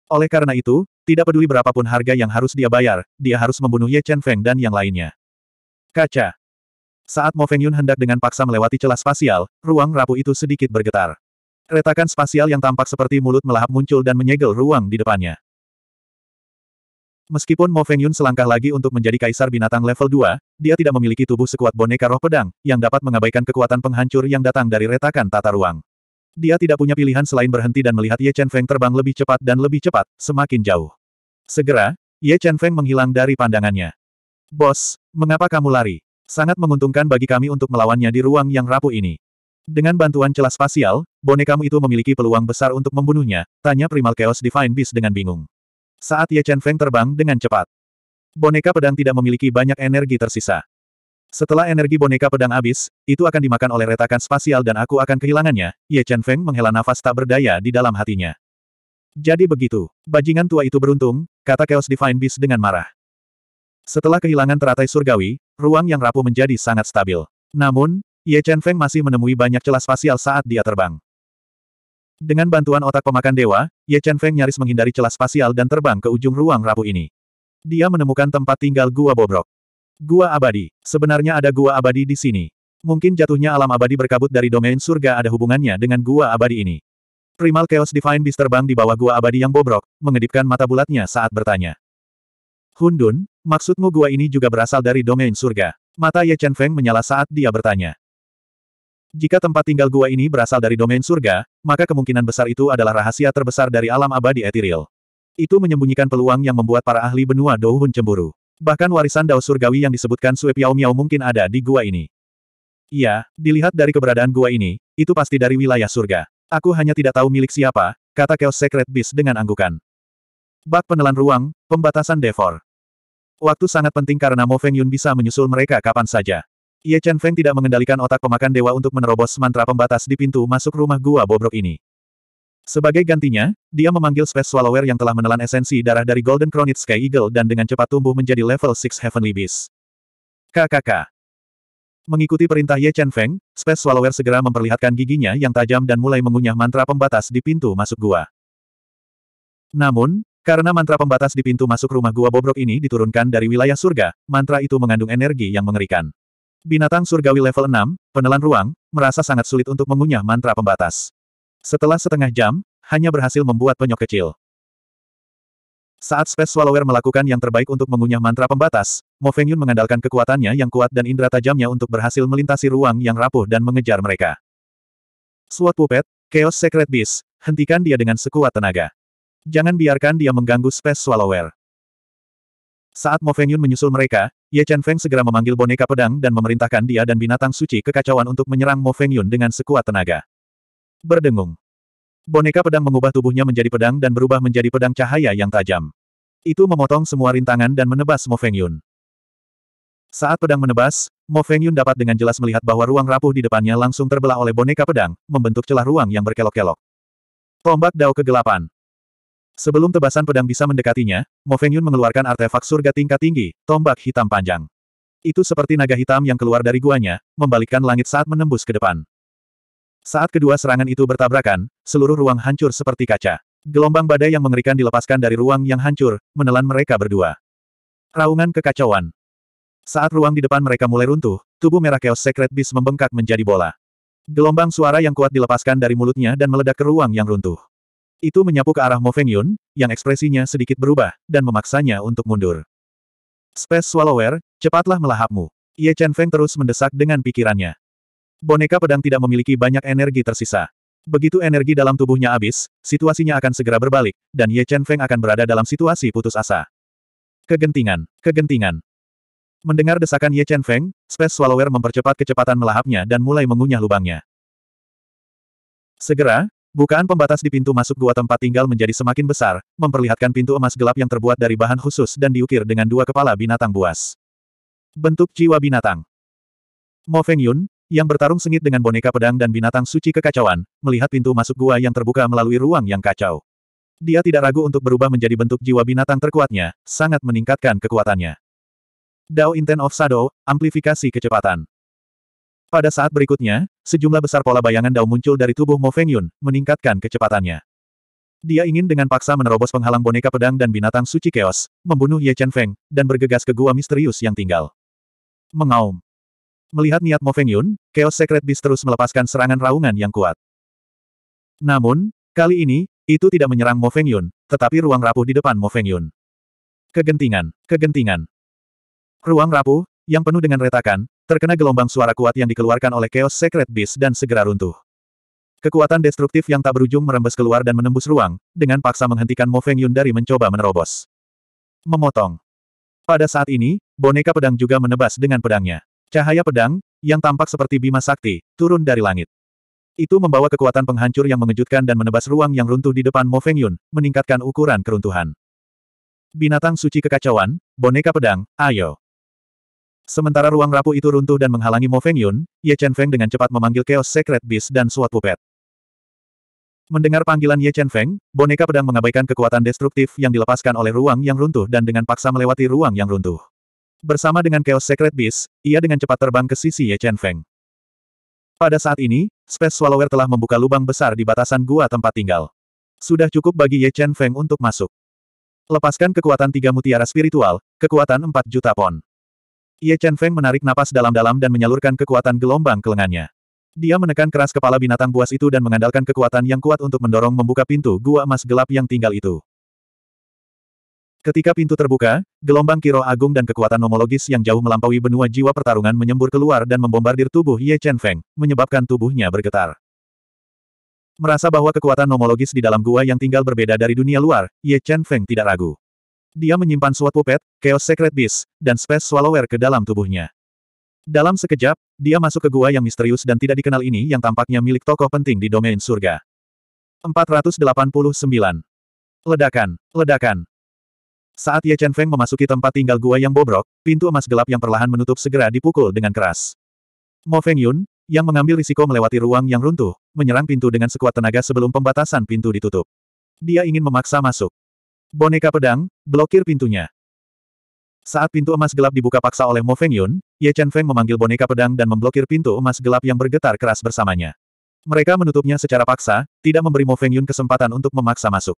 Oleh karena itu, tidak peduli berapapun harga yang harus dia bayar, dia harus membunuh Ye Chen Feng dan yang lainnya. Kaca. Saat Mo Feng Yun hendak dengan paksa melewati celah spasial, ruang rapuh itu sedikit bergetar. Retakan spasial yang tampak seperti mulut melahap muncul dan menyegel ruang di depannya. Meskipun Mo Feng Yun selangkah lagi untuk menjadi kaisar binatang level 2, dia tidak memiliki tubuh sekuat boneka roh pedang, yang dapat mengabaikan kekuatan penghancur yang datang dari retakan tata ruang. Dia tidak punya pilihan selain berhenti dan melihat Ye Chen Feng terbang lebih cepat dan lebih cepat, semakin jauh. Segera, Ye Chen Feng menghilang dari pandangannya. Bos, mengapa kamu lari? Sangat menguntungkan bagi kami untuk melawannya di ruang yang rapuh ini. Dengan bantuan celah spasial, bonekamu itu memiliki peluang besar untuk membunuhnya, tanya Primal Chaos Divine Beast dengan bingung saat Ye Chen Feng terbang dengan cepat. Boneka pedang tidak memiliki banyak energi tersisa. Setelah energi boneka pedang habis, itu akan dimakan oleh retakan spasial dan aku akan kehilangannya, Ye Chen Feng menghela nafas tak berdaya di dalam hatinya. Jadi begitu, bajingan tua itu beruntung, kata Chaos Divine Beast dengan marah. Setelah kehilangan teratai surgawi, ruang yang rapuh menjadi sangat stabil. Namun, Ye Chen Feng masih menemui banyak celah spasial saat dia terbang. Dengan bantuan otak pemakan dewa, Ye Chen Feng nyaris menghindari celah spasial dan terbang ke ujung ruang rapuh ini. Dia menemukan tempat tinggal Gua Bobrok. Gua abadi. Sebenarnya ada gua abadi di sini. Mungkin jatuhnya alam abadi berkabut dari domain surga ada hubungannya dengan gua abadi ini. Primal Chaos Divine Beast terbang di bawah gua abadi yang bobrok, mengedipkan mata bulatnya saat bertanya. Hundun, maksudmu gua ini juga berasal dari domain surga? Mata Ye Chen Feng menyala saat dia bertanya. Jika tempat tinggal gua ini berasal dari domain surga, maka kemungkinan besar itu adalah rahasia terbesar dari alam abadi etiril. Itu menyembunyikan peluang yang membuat para ahli benua Douhun cemburu. Bahkan warisan Dao Surgawi yang disebutkan Sue Piao Miao mungkin ada di gua ini. Iya, dilihat dari keberadaan gua ini, itu pasti dari wilayah surga. Aku hanya tidak tahu milik siapa, kata Chaos Secret Beast dengan anggukan. Bak penelan ruang, pembatasan Devor. Waktu sangat penting karena Mo Feng Yun bisa menyusul mereka kapan saja. Ye Chen Feng tidak mengendalikan otak pemakan dewa untuk menerobos mantra pembatas di pintu masuk rumah gua bobrok ini. Sebagai gantinya, dia memanggil Space Swallower yang telah menelan esensi darah dari Golden Cronid Sky Eagle dan dengan cepat tumbuh menjadi level 6 Heavenly Beast. KKK. Mengikuti perintah Ye Chen Feng, Space Swallower segera memperlihatkan giginya yang tajam dan mulai mengunyah mantra pembatas di pintu masuk gua. Namun, karena mantra pembatas di pintu masuk rumah gua bobrok ini diturunkan dari wilayah surga, mantra itu mengandung energi yang mengerikan. Binatang surgawi level 6, penelan ruang, merasa sangat sulit untuk mengunyah mantra pembatas. Setelah setengah jam, hanya berhasil membuat penyok kecil. Saat Space Swallower melakukan yang terbaik untuk mengunyah mantra pembatas, Mo Feng Yun mengandalkan kekuatannya yang kuat dan indera tajamnya untuk berhasil melintasi ruang yang rapuh dan mengejar mereka. Swat Puppet, Chaos Secret Beast, hentikan dia dengan sekuat tenaga. Jangan biarkan dia mengganggu Space Swallower. Saat Mo Fengyun menyusul mereka, Ye Chen Feng segera memanggil boneka pedang dan memerintahkan dia dan binatang suci kekacauan untuk menyerang Mo Fengyun dengan sekuat tenaga. Berdengung. Boneka pedang mengubah tubuhnya menjadi pedang dan berubah menjadi pedang cahaya yang tajam. Itu memotong semua rintangan dan menebas Mo Fengyun. Saat pedang menebas, Mo Fengyun dapat dengan jelas melihat bahwa ruang rapuh di depannya langsung terbelah oleh boneka pedang, membentuk celah ruang yang berkelok-kelok. Tombak Dao Kegelapan Sebelum tebasan pedang bisa mendekatinya, Mo Feng Yun mengeluarkan artefak surga tingkat tinggi, tombak hitam panjang. Itu seperti naga hitam yang keluar dari guanya, membalikkan langit saat menembus ke depan. Saat kedua serangan itu bertabrakan, seluruh ruang hancur seperti kaca. Gelombang badai yang mengerikan dilepaskan dari ruang yang hancur, menelan mereka berdua. Raungan kekacauan. Saat ruang di depan mereka mulai runtuh, tubuh merah Chaos Secret Beast membengkak menjadi bola. Gelombang suara yang kuat dilepaskan dari mulutnya dan meledak ke ruang yang runtuh. Itu menyapu ke arah Mo Feng Yun, yang ekspresinya sedikit berubah, dan memaksanya untuk mundur. Space Swallower, cepatlah melahapmu. Ye Chen Feng terus mendesak dengan pikirannya. Boneka pedang tidak memiliki banyak energi tersisa. Begitu energi dalam tubuhnya habis, situasinya akan segera berbalik, dan Ye Chen Feng akan berada dalam situasi putus asa. Kegentingan, kegentingan. Mendengar desakan Ye Chen Feng, Space Swallower mempercepat kecepatan melahapnya dan mulai mengunyah lubangnya. Segera, Bukaan pembatas di pintu masuk gua tempat tinggal menjadi semakin besar, memperlihatkan pintu emas gelap yang terbuat dari bahan khusus dan diukir dengan dua kepala binatang buas. Bentuk jiwa binatang Mo Feng Yun, yang bertarung sengit dengan boneka pedang dan binatang suci kekacauan, melihat pintu masuk gua yang terbuka melalui ruang yang kacau. Dia tidak ragu untuk berubah menjadi bentuk jiwa binatang terkuatnya, sangat meningkatkan kekuatannya. Dao Inten of Shadow, amplifikasi kecepatan. Pada saat berikutnya, sejumlah besar pola bayangan Dao muncul dari tubuh Mo Feng Yun, meningkatkan kecepatannya. Dia ingin dengan paksa menerobos penghalang boneka pedang dan binatang suci keos, membunuh Ye Chen Feng, dan bergegas ke gua misterius yang tinggal. Mengaum. Melihat niat Mo Feng Yun, Chaos Secret Beast terus melepaskan serangan raungan yang kuat. Namun, kali ini, itu tidak menyerang Mo Feng Yun, tetapi ruang rapuh di depan Mo Feng Yun. Kegentingan, kegentingan. Ruang rapuh, yang penuh dengan retakan, terkena gelombang suara kuat yang dikeluarkan oleh Chaos Secret Beast dan segera runtuh. Kekuatan destruktif yang tak berujung merembes keluar dan menembus ruang, dengan paksa menghentikan Mo Feng Yun dari mencoba menerobos. Memotong. Pada saat ini, boneka pedang juga menebas dengan pedangnya. Cahaya pedang, yang tampak seperti bima sakti, turun dari langit. Itu membawa kekuatan penghancur yang mengejutkan dan menebas ruang yang runtuh di depan Mo Feng Yun, meningkatkan ukuran keruntuhan. Binatang suci kekacauan, boneka pedang, ayo. Sementara ruang rapuh itu runtuh dan menghalangi Mo Feng Yun, Ye Chen Feng dengan cepat memanggil Chaos Secret Beast dan Suat Pupet. Mendengar panggilan Ye Chen Feng, boneka pedang mengabaikan kekuatan destruktif yang dilepaskan oleh ruang yang runtuh dan dengan paksa melewati ruang yang runtuh. Bersama dengan Chaos Secret Beast, ia dengan cepat terbang ke sisi Ye Chen Feng. Pada saat ini, Space Swallower telah membuka lubang besar di batasan gua tempat tinggal. Sudah cukup bagi Ye Chen Feng untuk masuk. Lepaskan kekuatan tiga mutiara spiritual, kekuatan empat juta pon. Ye Chen Feng menarik napas dalam-dalam dan menyalurkan kekuatan gelombang ke lengannya. Dia menekan keras kepala binatang buas itu dan mengandalkan kekuatan yang kuat untuk mendorong membuka pintu gua emas gelap yang tinggal itu. Ketika pintu terbuka, gelombang kiro agung dan kekuatan nomologis yang jauh melampaui benua jiwa pertarungan menyembur keluar dan membombardir tubuh Ye Chen Feng, menyebabkan tubuhnya bergetar. Merasa bahwa kekuatan nomologis di dalam gua yang tinggal berbeda dari dunia luar, Ye Chen Feng tidak ragu. Dia menyimpan suatu Puppet, Chaos Secret Beast, dan Space Swallower ke dalam tubuhnya. Dalam sekejap, dia masuk ke gua yang misterius dan tidak dikenal ini yang tampaknya milik tokoh penting di domain surga. 489. Ledakan, ledakan. Saat Ye Chen Feng memasuki tempat tinggal gua yang bobrok, pintu emas gelap yang perlahan menutup segera dipukul dengan keras. Mo Feng Yun, yang mengambil risiko melewati ruang yang runtuh, menyerang pintu dengan sekuat tenaga sebelum pembatasan pintu ditutup. Dia ingin memaksa masuk. Boneka pedang, blokir pintunya. Saat pintu emas gelap dibuka paksa oleh Mo Feng Yun, Ye Chen Feng memanggil boneka pedang dan memblokir pintu emas gelap yang bergetar keras bersamanya. Mereka menutupnya secara paksa, tidak memberi Mo Feng Yun kesempatan untuk memaksa masuk.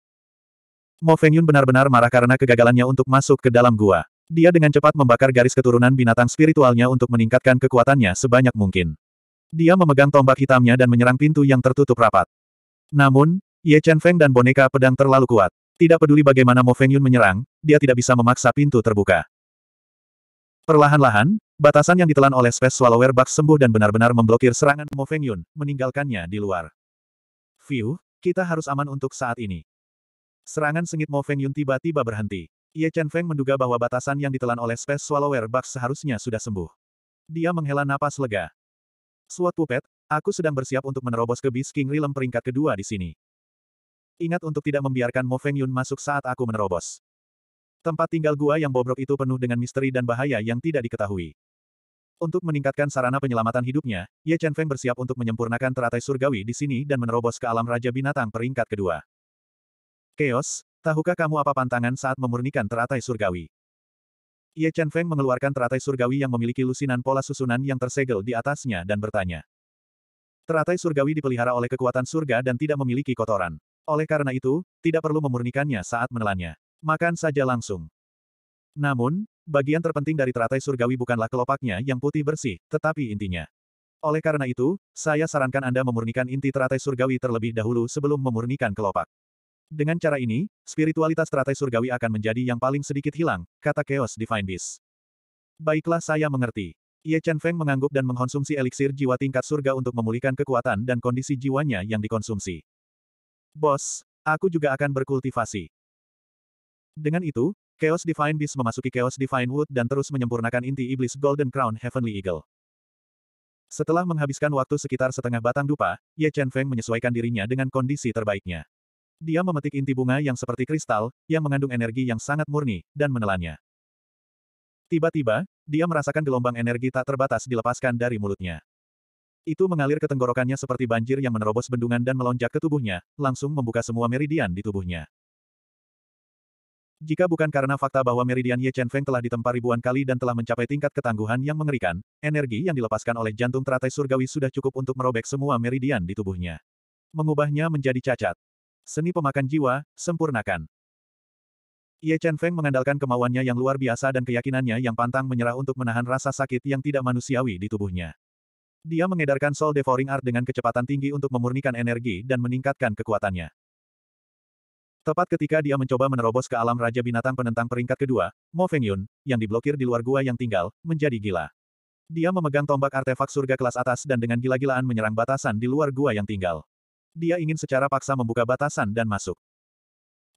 Mo Feng Yun benar-benar marah karena kegagalannya untuk masuk ke dalam gua. Dia dengan cepat membakar garis keturunan binatang spiritualnya untuk meningkatkan kekuatannya sebanyak mungkin. Dia memegang tombak hitamnya dan menyerang pintu yang tertutup rapat. Namun, Ye Chen Feng dan boneka pedang terlalu kuat. Tidak peduli bagaimana Mo Feng Yun menyerang, dia tidak bisa memaksa pintu terbuka. Perlahan-lahan, batasan yang ditelan oleh Space Swallower Box sembuh dan benar-benar memblokir serangan Mo Feng Yun, meninggalkannya di luar. View, kita harus aman untuk saat ini. Serangan sengit Mo Feng Yun tiba-tiba berhenti. Ye Chen Feng menduga bahwa batasan yang ditelan oleh Space Swallower Box seharusnya sudah sembuh. Dia menghela napas lega. Suat Pupet, aku sedang bersiap untuk menerobos ke Bis King Realm peringkat kedua di sini. Ingat untuk tidak membiarkan Mo Feng Yun masuk saat aku menerobos. Tempat tinggal gua yang bobrok itu penuh dengan misteri dan bahaya yang tidak diketahui. Untuk meningkatkan sarana penyelamatan hidupnya, Ye Chen Feng bersiap untuk menyempurnakan teratai surgawi di sini dan menerobos ke alam Raja Binatang peringkat kedua. Chaos, tahukah kamu apa pantangan saat memurnikan teratai surgawi? Ye Chen Feng mengeluarkan teratai surgawi yang memiliki lusinan pola susunan yang tersegel di atasnya dan bertanya. Teratai surgawi dipelihara oleh kekuatan surga dan tidak memiliki kotoran. Oleh karena itu, tidak perlu memurnikannya saat menelannya. Makan saja langsung. Namun, bagian terpenting dari teratai surgawi bukanlah kelopaknya yang putih bersih, tetapi intinya. Oleh karena itu, saya sarankan Anda memurnikan inti teratai surgawi terlebih dahulu sebelum memurnikan kelopak. Dengan cara ini, spiritualitas teratai surgawi akan menjadi yang paling sedikit hilang, kata Chaos Divine Beast. Baiklah saya mengerti. Ye Chen Feng mengangguk dan mengkonsumsi eliksir jiwa tingkat surga untuk memulihkan kekuatan dan kondisi jiwanya yang dikonsumsi. Bos, aku juga akan berkultivasi. Dengan itu, Chaos Divine Beast memasuki Chaos Divine Wood dan terus menyempurnakan inti iblis Golden Crown Heavenly Eagle. Setelah menghabiskan waktu sekitar setengah batang dupa, Ye Chen Feng menyesuaikan dirinya dengan kondisi terbaiknya. Dia memetik inti bunga yang seperti kristal, yang mengandung energi yang sangat murni, dan menelannya. Tiba-tiba, dia merasakan gelombang energi tak terbatas dilepaskan dari mulutnya. Itu mengalir ke tenggorokannya seperti banjir yang menerobos bendungan dan melonjak ke tubuhnya, langsung membuka semua meridian di tubuhnya. Jika bukan karena fakta bahwa meridian Ye Chen Feng telah ditempa ribuan kali dan telah mencapai tingkat ketangguhan yang mengerikan, energi yang dilepaskan oleh jantung teratai surgawi sudah cukup untuk merobek semua meridian di tubuhnya. Mengubahnya menjadi cacat. Seni pemakan jiwa, sempurnakan. Ye Chen Feng mengandalkan kemauannya yang luar biasa dan keyakinannya yang pantang menyerah untuk menahan rasa sakit yang tidak manusiawi di tubuhnya. Dia mengedarkan Soul Devouring Art dengan kecepatan tinggi untuk memurnikan energi dan meningkatkan kekuatannya. Tepat ketika dia mencoba menerobos ke alam Raja Binatang penentang peringkat kedua, Mo Feng Yun, yang diblokir di luar gua yang tinggal, menjadi gila. Dia memegang tombak artefak surga kelas atas dan dengan gila-gilaan menyerang batasan di luar gua yang tinggal. Dia ingin secara paksa membuka batasan dan masuk.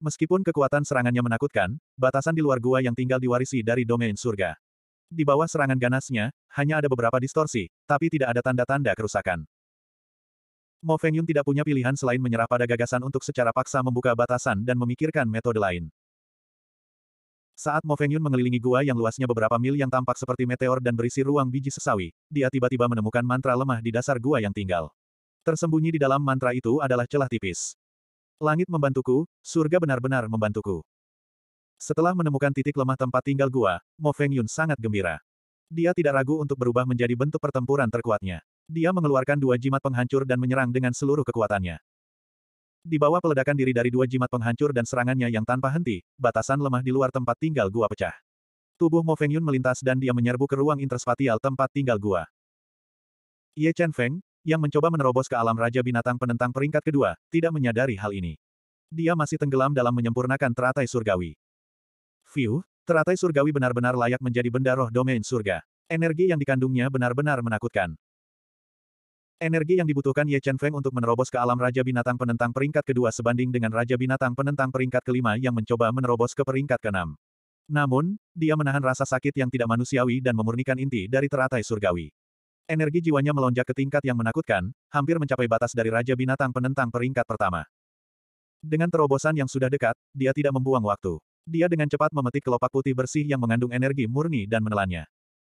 Meskipun kekuatan serangannya menakutkan, batasan di luar gua yang tinggal diwarisi dari domain surga. Di bawah serangan ganasnya, hanya ada beberapa distorsi, tapi tidak ada tanda-tanda kerusakan. Mo Feng Yun tidak punya pilihan selain menyerah pada gagasan untuk secara paksa membuka batasan dan memikirkan metode lain. Saat Mo Feng Yun mengelilingi gua yang luasnya beberapa mil yang tampak seperti meteor dan berisi ruang biji sesawi, dia tiba-tiba menemukan mantra lemah di dasar gua yang tinggal. Tersembunyi di dalam mantra itu adalah celah tipis. Langit membantuku, surga benar-benar membantuku. Setelah menemukan titik lemah tempat tinggal gua, Mo Feng Yun sangat gembira. Dia tidak ragu untuk berubah menjadi bentuk pertempuran terkuatnya. Dia mengeluarkan dua jimat penghancur dan menyerang dengan seluruh kekuatannya. Di bawah peledakan diri dari dua jimat penghancur dan serangannya yang tanpa henti, batasan lemah di luar tempat tinggal gua pecah. Tubuh Mo Feng Yun melintas dan dia menyerbu ke ruang interspatial tempat tinggal gua. Ye Chen Feng, yang mencoba menerobos ke alam Raja Binatang penentang peringkat kedua, tidak menyadari hal ini. Dia masih tenggelam dalam menyempurnakan teratai surgawi. View, teratai surgawi benar-benar layak menjadi benda roh domain surga. Energi yang dikandungnya benar-benar menakutkan. Energi yang dibutuhkan Ye Chen Feng untuk menerobos ke alam Raja Binatang Penentang peringkat kedua sebanding dengan Raja Binatang Penentang peringkat kelima yang mencoba menerobos ke peringkat keenam. Namun, dia menahan rasa sakit yang tidak manusiawi dan memurnikan inti dari teratai surgawi. Energi jiwanya melonjak ke tingkat yang menakutkan, hampir mencapai batas dari Raja Binatang Penentang peringkat pertama. Dengan terobosan yang sudah dekat, dia tidak membuang waktu. Dia dengan cepat memetik kelopak putih bersih yang mengandung energi murni dan menelannya.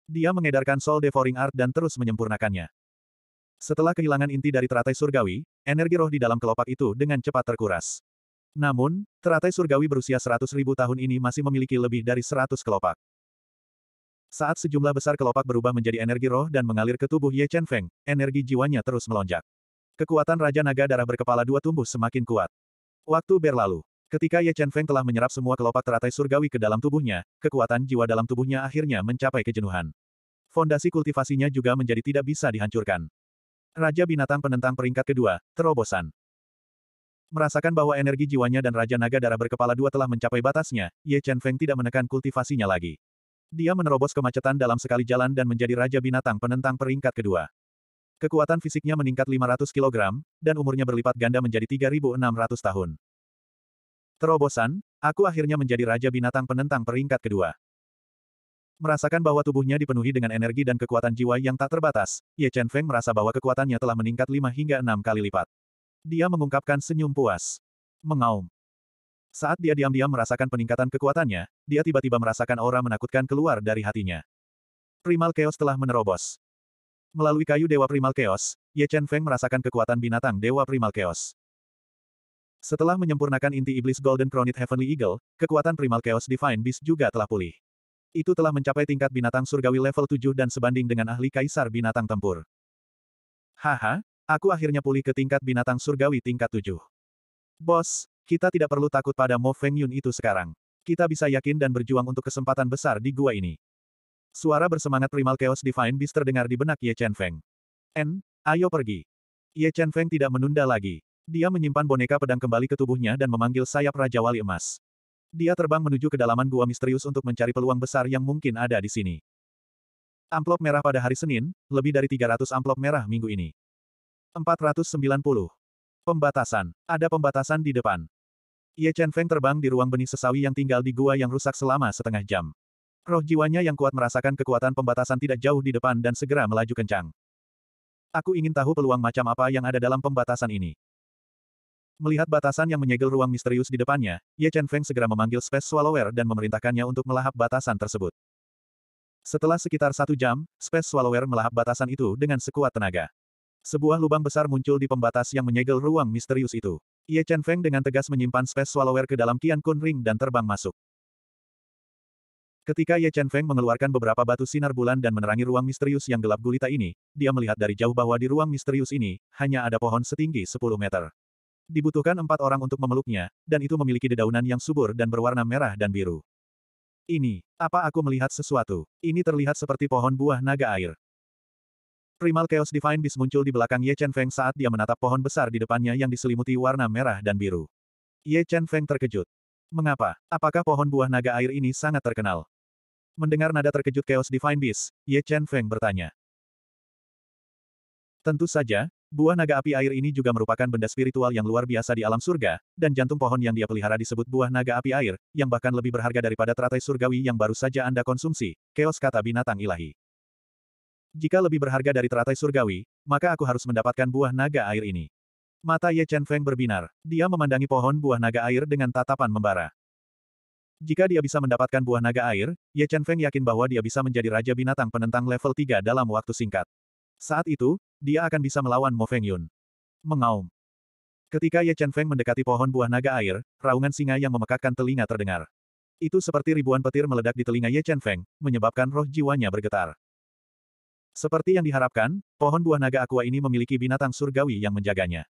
Dia mengedarkan Soul Devouring Art dan terus menyempurnakannya. Setelah kehilangan inti dari teratai surgawi, energi roh di dalam kelopak itu dengan cepat terkuras. Namun, teratai surgawi berusia seratus ribu tahun ini masih memiliki lebih dari 100 kelopak. Saat sejumlah besar kelopak berubah menjadi energi roh dan mengalir ke tubuh Ye Chen Feng, energi jiwanya terus melonjak. Kekuatan Raja Naga Darah berkepala dua tumbuh semakin kuat. Waktu berlalu. Ketika Ye Chen Feng telah menyerap semua kelopak teratai surgawi ke dalam tubuhnya, kekuatan jiwa dalam tubuhnya akhirnya mencapai kejenuhan. Fondasi kultivasinya juga menjadi tidak bisa dihancurkan. Raja binatang penentang peringkat kedua, terobosan. Merasakan bahwa energi jiwanya dan Raja Naga Darah berkepala dua telah mencapai batasnya, Ye Chen Feng tidak menekan kultivasinya lagi. Dia menerobos kemacetan dalam sekali jalan dan menjadi Raja Binatang penentang peringkat kedua. Kekuatan fisiknya meningkat 500 kg, dan umurnya berlipat ganda menjadi 3.600 tahun. Terobosan, aku akhirnya menjadi raja binatang penentang peringkat kedua. Merasakan bahwa tubuhnya dipenuhi dengan energi dan kekuatan jiwa yang tak terbatas, Ye Chen Feng merasa bahwa kekuatannya telah meningkat lima hingga enam kali lipat. Dia mengungkapkan senyum puas. Mengaum. Saat dia diam-diam merasakan peningkatan kekuatannya, dia tiba-tiba merasakan aura menakutkan keluar dari hatinya. Primal Chaos telah menerobos. Melalui kayu Dewa Primal Chaos, Ye Chen Feng merasakan kekuatan binatang Dewa Primal Chaos. Setelah menyempurnakan inti iblis Golden Cronid Heavenly Eagle, kekuatan primal Chaos Divine Beast juga telah pulih. Itu telah mencapai tingkat binatang surgawi level 7 dan sebanding dengan ahli kaisar binatang tempur. Haha, aku akhirnya pulih ke tingkat binatang surgawi tingkat 7. Bos, kita tidak perlu takut pada Mo Feng Yun itu sekarang. Kita bisa yakin dan berjuang untuk kesempatan besar di gua ini. Suara bersemangat primal Chaos Divine Beast terdengar di benak Ye Chen Feng. En, ayo pergi. Ye Chen Feng tidak menunda lagi. Dia menyimpan boneka pedang kembali ke tubuhnya dan memanggil sayap Raja Wali Emas. Dia terbang menuju kedalaman gua misterius untuk mencari peluang besar yang mungkin ada di sini. Amplop merah pada hari Senin, lebih dari 300 amplop merah minggu ini. 490. Pembatasan. Ada pembatasan di depan. Ye Chen Feng terbang di ruang benih sesawi yang tinggal di gua yang rusak selama setengah jam. Roh jiwanya yang kuat merasakan kekuatan pembatasan tidak jauh di depan dan segera melaju kencang. Aku ingin tahu peluang macam apa yang ada dalam pembatasan ini. Melihat batasan yang menyegel ruang misterius di depannya, Ye Chen Feng segera memanggil Space Swallower dan memerintahkannya untuk melahap batasan tersebut. Setelah sekitar satu jam, Space Swallower melahap batasan itu dengan sekuat tenaga. Sebuah lubang besar muncul di pembatas yang menyegel ruang misterius itu. Ye Chen Feng dengan tegas menyimpan Space Swallower ke dalam Qian Kun Ring dan terbang masuk. Ketika Ye Chen Feng mengeluarkan beberapa batu sinar bulan dan menerangi ruang misterius yang gelap gulita ini, dia melihat dari jauh bahwa di ruang misterius ini, hanya ada pohon setinggi 10 meter. Dibutuhkan empat orang untuk memeluknya, dan itu memiliki dedaunan yang subur dan berwarna merah dan biru. Ini, apa aku melihat sesuatu? Ini terlihat seperti pohon buah naga air. Primal Chaos Divine Beast muncul di belakang Ye Chen Feng saat dia menatap pohon besar di depannya yang diselimuti warna merah dan biru. Ye Chen Feng terkejut. Mengapa? Apakah pohon buah naga air ini sangat terkenal? Mendengar nada terkejut Chaos Divine Beast, Ye Chen Feng bertanya. Tentu saja, Buah naga api air ini juga merupakan benda spiritual yang luar biasa di alam surga, dan jantung pohon yang dia pelihara disebut buah naga api air, yang bahkan lebih berharga daripada teratai surgawi yang baru saja Anda konsumsi, keos kata binatang ilahi. Jika lebih berharga dari teratai surgawi, maka aku harus mendapatkan buah naga air ini. Mata Ye Chen Feng berbinar. Dia memandangi pohon buah naga air dengan tatapan membara. Jika dia bisa mendapatkan buah naga air, Ye Chen Feng yakin bahwa dia bisa menjadi raja binatang penentang level 3 dalam waktu singkat. Saat itu, dia akan bisa melawan Mo Feng Yun. Mengaum. Ketika Ye Chen Feng mendekati pohon buah naga air, raungan singa yang memekakkan telinga terdengar. Itu seperti ribuan petir meledak di telinga Ye Chen Feng, menyebabkan roh jiwanya bergetar. Seperti yang diharapkan, pohon buah naga aqua ini memiliki binatang surgawi yang menjaganya.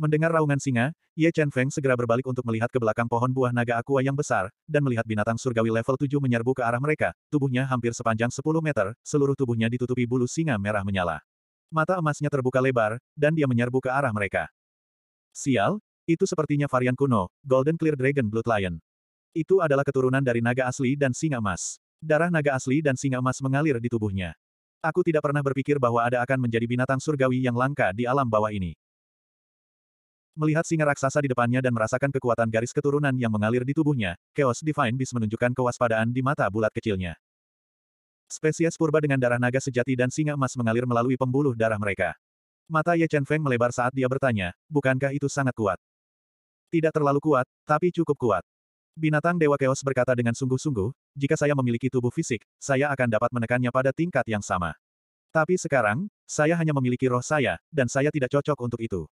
Mendengar raungan singa, Ye Chen Feng segera berbalik untuk melihat ke belakang pohon buah naga aqua yang besar, dan melihat binatang surgawi level 7 menyerbu ke arah mereka, tubuhnya hampir sepanjang 10 meter, seluruh tubuhnya ditutupi bulu singa merah menyala. Mata emasnya terbuka lebar, dan dia menyerbu ke arah mereka. Sial, itu sepertinya varian kuno, Golden Clear Dragon Blood Lion. Itu adalah keturunan dari naga asli dan singa emas. Darah naga asli dan singa emas mengalir di tubuhnya. Aku tidak pernah berpikir bahwa ada akan menjadi binatang surgawi yang langka di alam bawah ini. Melihat singa raksasa di depannya dan merasakan kekuatan garis keturunan yang mengalir di tubuhnya, Chaos Divine Beast menunjukkan kewaspadaan di mata bulat kecilnya. Spesies purba dengan darah naga sejati dan singa emas mengalir melalui pembuluh darah mereka. Mata Ye Chen Feng melebar saat dia bertanya, bukankah itu sangat kuat? Tidak terlalu kuat, tapi cukup kuat. Binatang Dewa Chaos berkata dengan sungguh-sungguh, jika saya memiliki tubuh fisik, saya akan dapat menekannya pada tingkat yang sama. Tapi sekarang, saya hanya memiliki roh saya, dan saya tidak cocok untuk itu.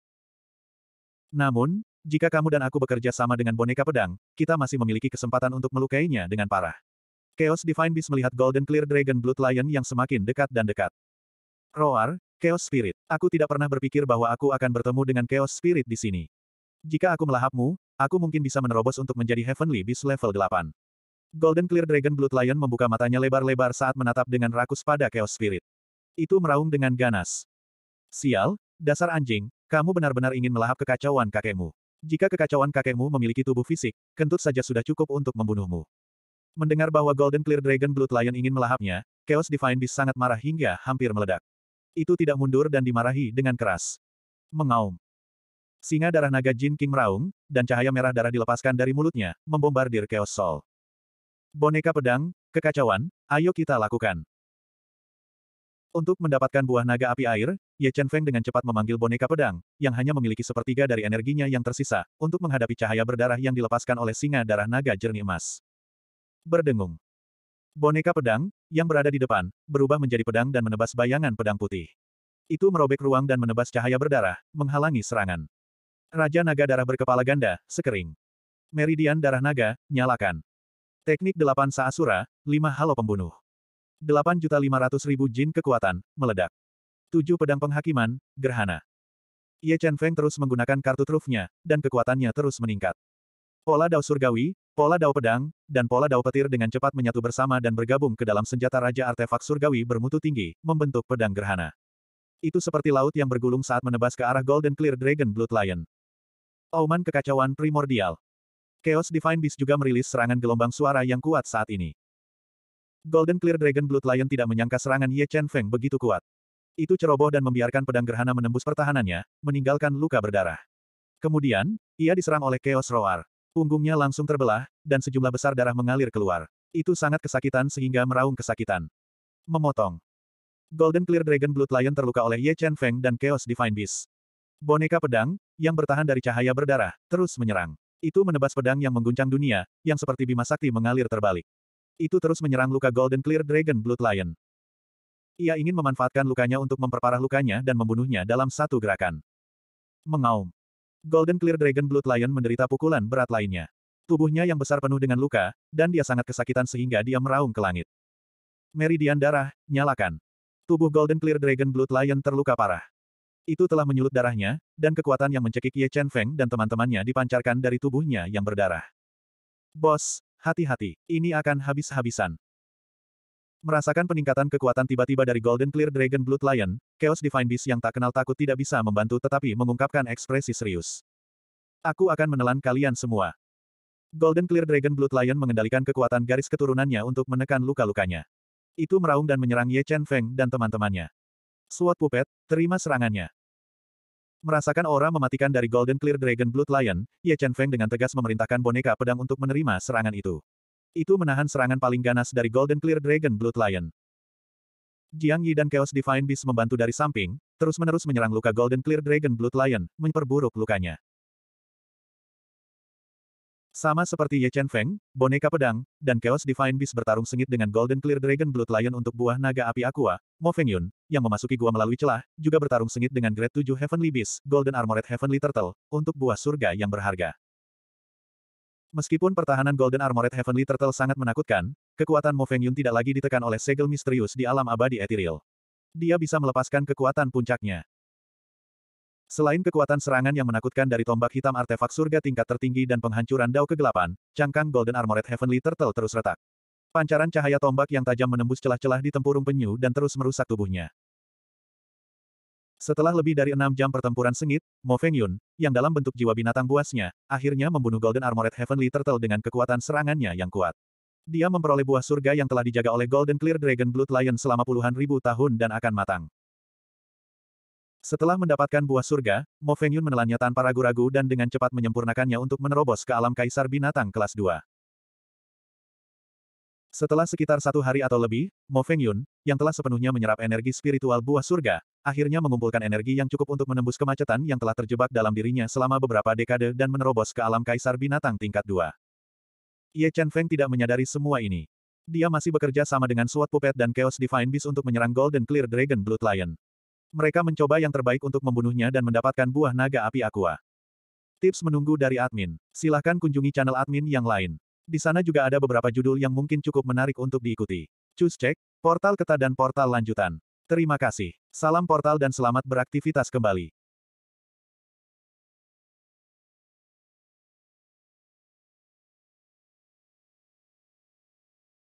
Namun, jika kamu dan aku bekerja sama dengan boneka pedang, kita masih memiliki kesempatan untuk melukainya dengan parah. Chaos Divine Beast melihat Golden Clear Dragon Blood Lion yang semakin dekat dan dekat. Roar, Chaos Spirit, aku tidak pernah berpikir bahwa aku akan bertemu dengan Chaos Spirit di sini. Jika aku melahapmu, aku mungkin bisa menerobos untuk menjadi Heavenly Beast level 8. Golden Clear Dragon Blood Lion membuka matanya lebar-lebar saat menatap dengan rakus pada Chaos Spirit. Itu meraung dengan ganas. Sial, dasar anjing, kamu benar-benar ingin melahap kekacauan kakekmu. Jika kekacauan kakekmu memiliki tubuh fisik, kentut saja sudah cukup untuk membunuhmu. Mendengar bahwa Golden Clear Dragon Blood Lion ingin melahapnya, Chaos Divine Beast sangat marah hingga hampir meledak. Itu tidak mundur dan dimarahi dengan keras. Mengaum. Singa darah naga Jin King meraung, dan cahaya merah darah dilepaskan dari mulutnya, membombardir Chaos Soul. Boneka pedang, kekacauan, ayo kita lakukan. Untuk mendapatkan buah naga api air, Ye Chen Feng dengan cepat memanggil boneka pedang, yang hanya memiliki sepertiga dari energinya yang tersisa, untuk menghadapi cahaya berdarah yang dilepaskan oleh singa darah naga jernih emas. Berdengung. Boneka pedang, yang berada di depan, berubah menjadi pedang dan menebas bayangan pedang putih. Itu merobek ruang dan menebas cahaya berdarah, menghalangi serangan. Raja naga darah berkepala ganda, sekering. Meridian darah naga, nyalakan. Teknik delapan Saasura, lima halo pembunuh. 8.500.000 jin kekuatan, meledak. Tujuh pedang penghakiman, gerhana. Ye Chen Feng terus menggunakan kartu trufnya, dan kekuatannya terus meningkat. Pola dao surgawi, pola dao pedang, dan pola dao petir dengan cepat menyatu bersama dan bergabung ke dalam senjata Raja Artefak Surgawi bermutu tinggi, membentuk pedang gerhana. Itu seperti laut yang bergulung saat menebas ke arah Golden Clear Dragon Blood Lion. Auman kekacauan primordial. Chaos Divine Beast juga merilis serangan gelombang suara yang kuat saat ini. Golden Clear Dragon Blood Lion tidak menyangka serangan Ye Chen Feng begitu kuat. Itu ceroboh dan membiarkan pedang gerhana menembus pertahanannya, meninggalkan luka berdarah. Kemudian, ia diserang oleh Chaos Roar. Punggungnya langsung terbelah, dan sejumlah besar darah mengalir keluar. Itu sangat kesakitan sehingga meraung kesakitan. Memotong. Golden Clear Dragon Blood Lion terluka oleh Ye Chen Feng dan Chaos Divine Beast. Boneka pedang, yang bertahan dari cahaya berdarah, terus menyerang. Itu menebas pedang yang mengguncang dunia, yang seperti bima sakti mengalir terbalik. Itu terus menyerang luka Golden Clear Dragon Blood Lion. Ia ingin memanfaatkan lukanya untuk memperparah lukanya dan membunuhnya dalam satu gerakan. Mengaum. Golden Clear Dragon Blood Lion menderita pukulan berat lainnya. Tubuhnya yang besar penuh dengan luka, dan dia sangat kesakitan sehingga dia meraung ke langit. Meridian darah, nyalakan. Tubuh Golden Clear Dragon Blood Lion terluka parah. Itu telah menyulut darahnya, dan kekuatan yang mencekik Ye Chen Feng dan teman-temannya dipancarkan dari tubuhnya yang berdarah. Bos, Hati-hati, ini akan habis-habisan. Merasakan peningkatan kekuatan tiba-tiba dari Golden Clear Dragon Blood Lion, Chaos Divine Beast yang tak kenal takut tidak bisa membantu tetapi mengungkapkan ekspresi serius. Aku akan menelan kalian semua. Golden Clear Dragon Blood Lion mengendalikan kekuatan garis keturunannya untuk menekan luka-lukanya. Itu meraung dan menyerang Ye Chen Feng dan teman-temannya. Suat pupet, terima serangannya. Merasakan aura mematikan dari Golden Clear Dragon Blood Lion, Ye Chen Feng dengan tegas memerintahkan boneka pedang untuk menerima serangan itu. Itu menahan serangan paling ganas dari Golden Clear Dragon Blood Lion. Jiang Yi dan Chaos Divine Beast membantu dari samping, terus-menerus menyerang luka Golden Clear Dragon Blood Lion, memperburuk lukanya. Sama seperti Ye Chen Feng, boneka pedang, dan Chaos Divine Beast bertarung sengit dengan Golden Clear Dragon Blood Lion untuk buah naga api Aqua, Mo Feng Yun, yang memasuki gua melalui celah, juga bertarung sengit dengan Great 7 Heavenly Beast, Golden Armored Heavenly Turtle, untuk buah surga yang berharga. Meskipun pertahanan Golden Armored Heavenly Turtle sangat menakutkan, kekuatan Mo Feng Yun tidak lagi ditekan oleh segel misterius di alam abadi etiril. Dia bisa melepaskan kekuatan puncaknya. Selain kekuatan serangan yang menakutkan dari tombak hitam artefak surga tingkat tertinggi dan penghancuran dao kegelapan, cangkang Golden Armored Heavenly Turtle terus retak. Pancaran cahaya tombak yang tajam menembus celah-celah di tempurung penyu dan terus merusak tubuhnya. Setelah lebih dari enam jam pertempuran sengit, Mo Feng Yun, yang dalam bentuk jiwa binatang buasnya, akhirnya membunuh Golden Armored Heavenly Turtle dengan kekuatan serangannya yang kuat. Dia memperoleh buah surga yang telah dijaga oleh Golden Clear Dragon Blood Lion selama puluhan ribu tahun dan akan matang. Setelah mendapatkan buah surga, Mo Fengyun menelannya tanpa ragu-ragu dan dengan cepat menyempurnakannya untuk menerobos ke alam kaisar binatang kelas 2. Setelah sekitar satu hari atau lebih, Mo Fengyun, yang telah sepenuhnya menyerap energi spiritual buah surga, akhirnya mengumpulkan energi yang cukup untuk menembus kemacetan yang telah terjebak dalam dirinya selama beberapa dekade dan menerobos ke alam kaisar binatang tingkat 2. Ye Chen Feng tidak menyadari semua ini. Dia masih bekerja sama dengan SWAT Puppet dan Chaos Divine Beast untuk menyerang Golden Clear Dragon Blood Lion. Mereka mencoba yang terbaik untuk membunuhnya dan mendapatkan buah naga api aqua. Tips menunggu dari admin. Silahkan kunjungi channel admin yang lain. Di sana juga ada beberapa judul yang mungkin cukup menarik untuk diikuti. Cus cek, portal keta dan portal lanjutan. Terima kasih. Salam portal dan selamat beraktivitas kembali.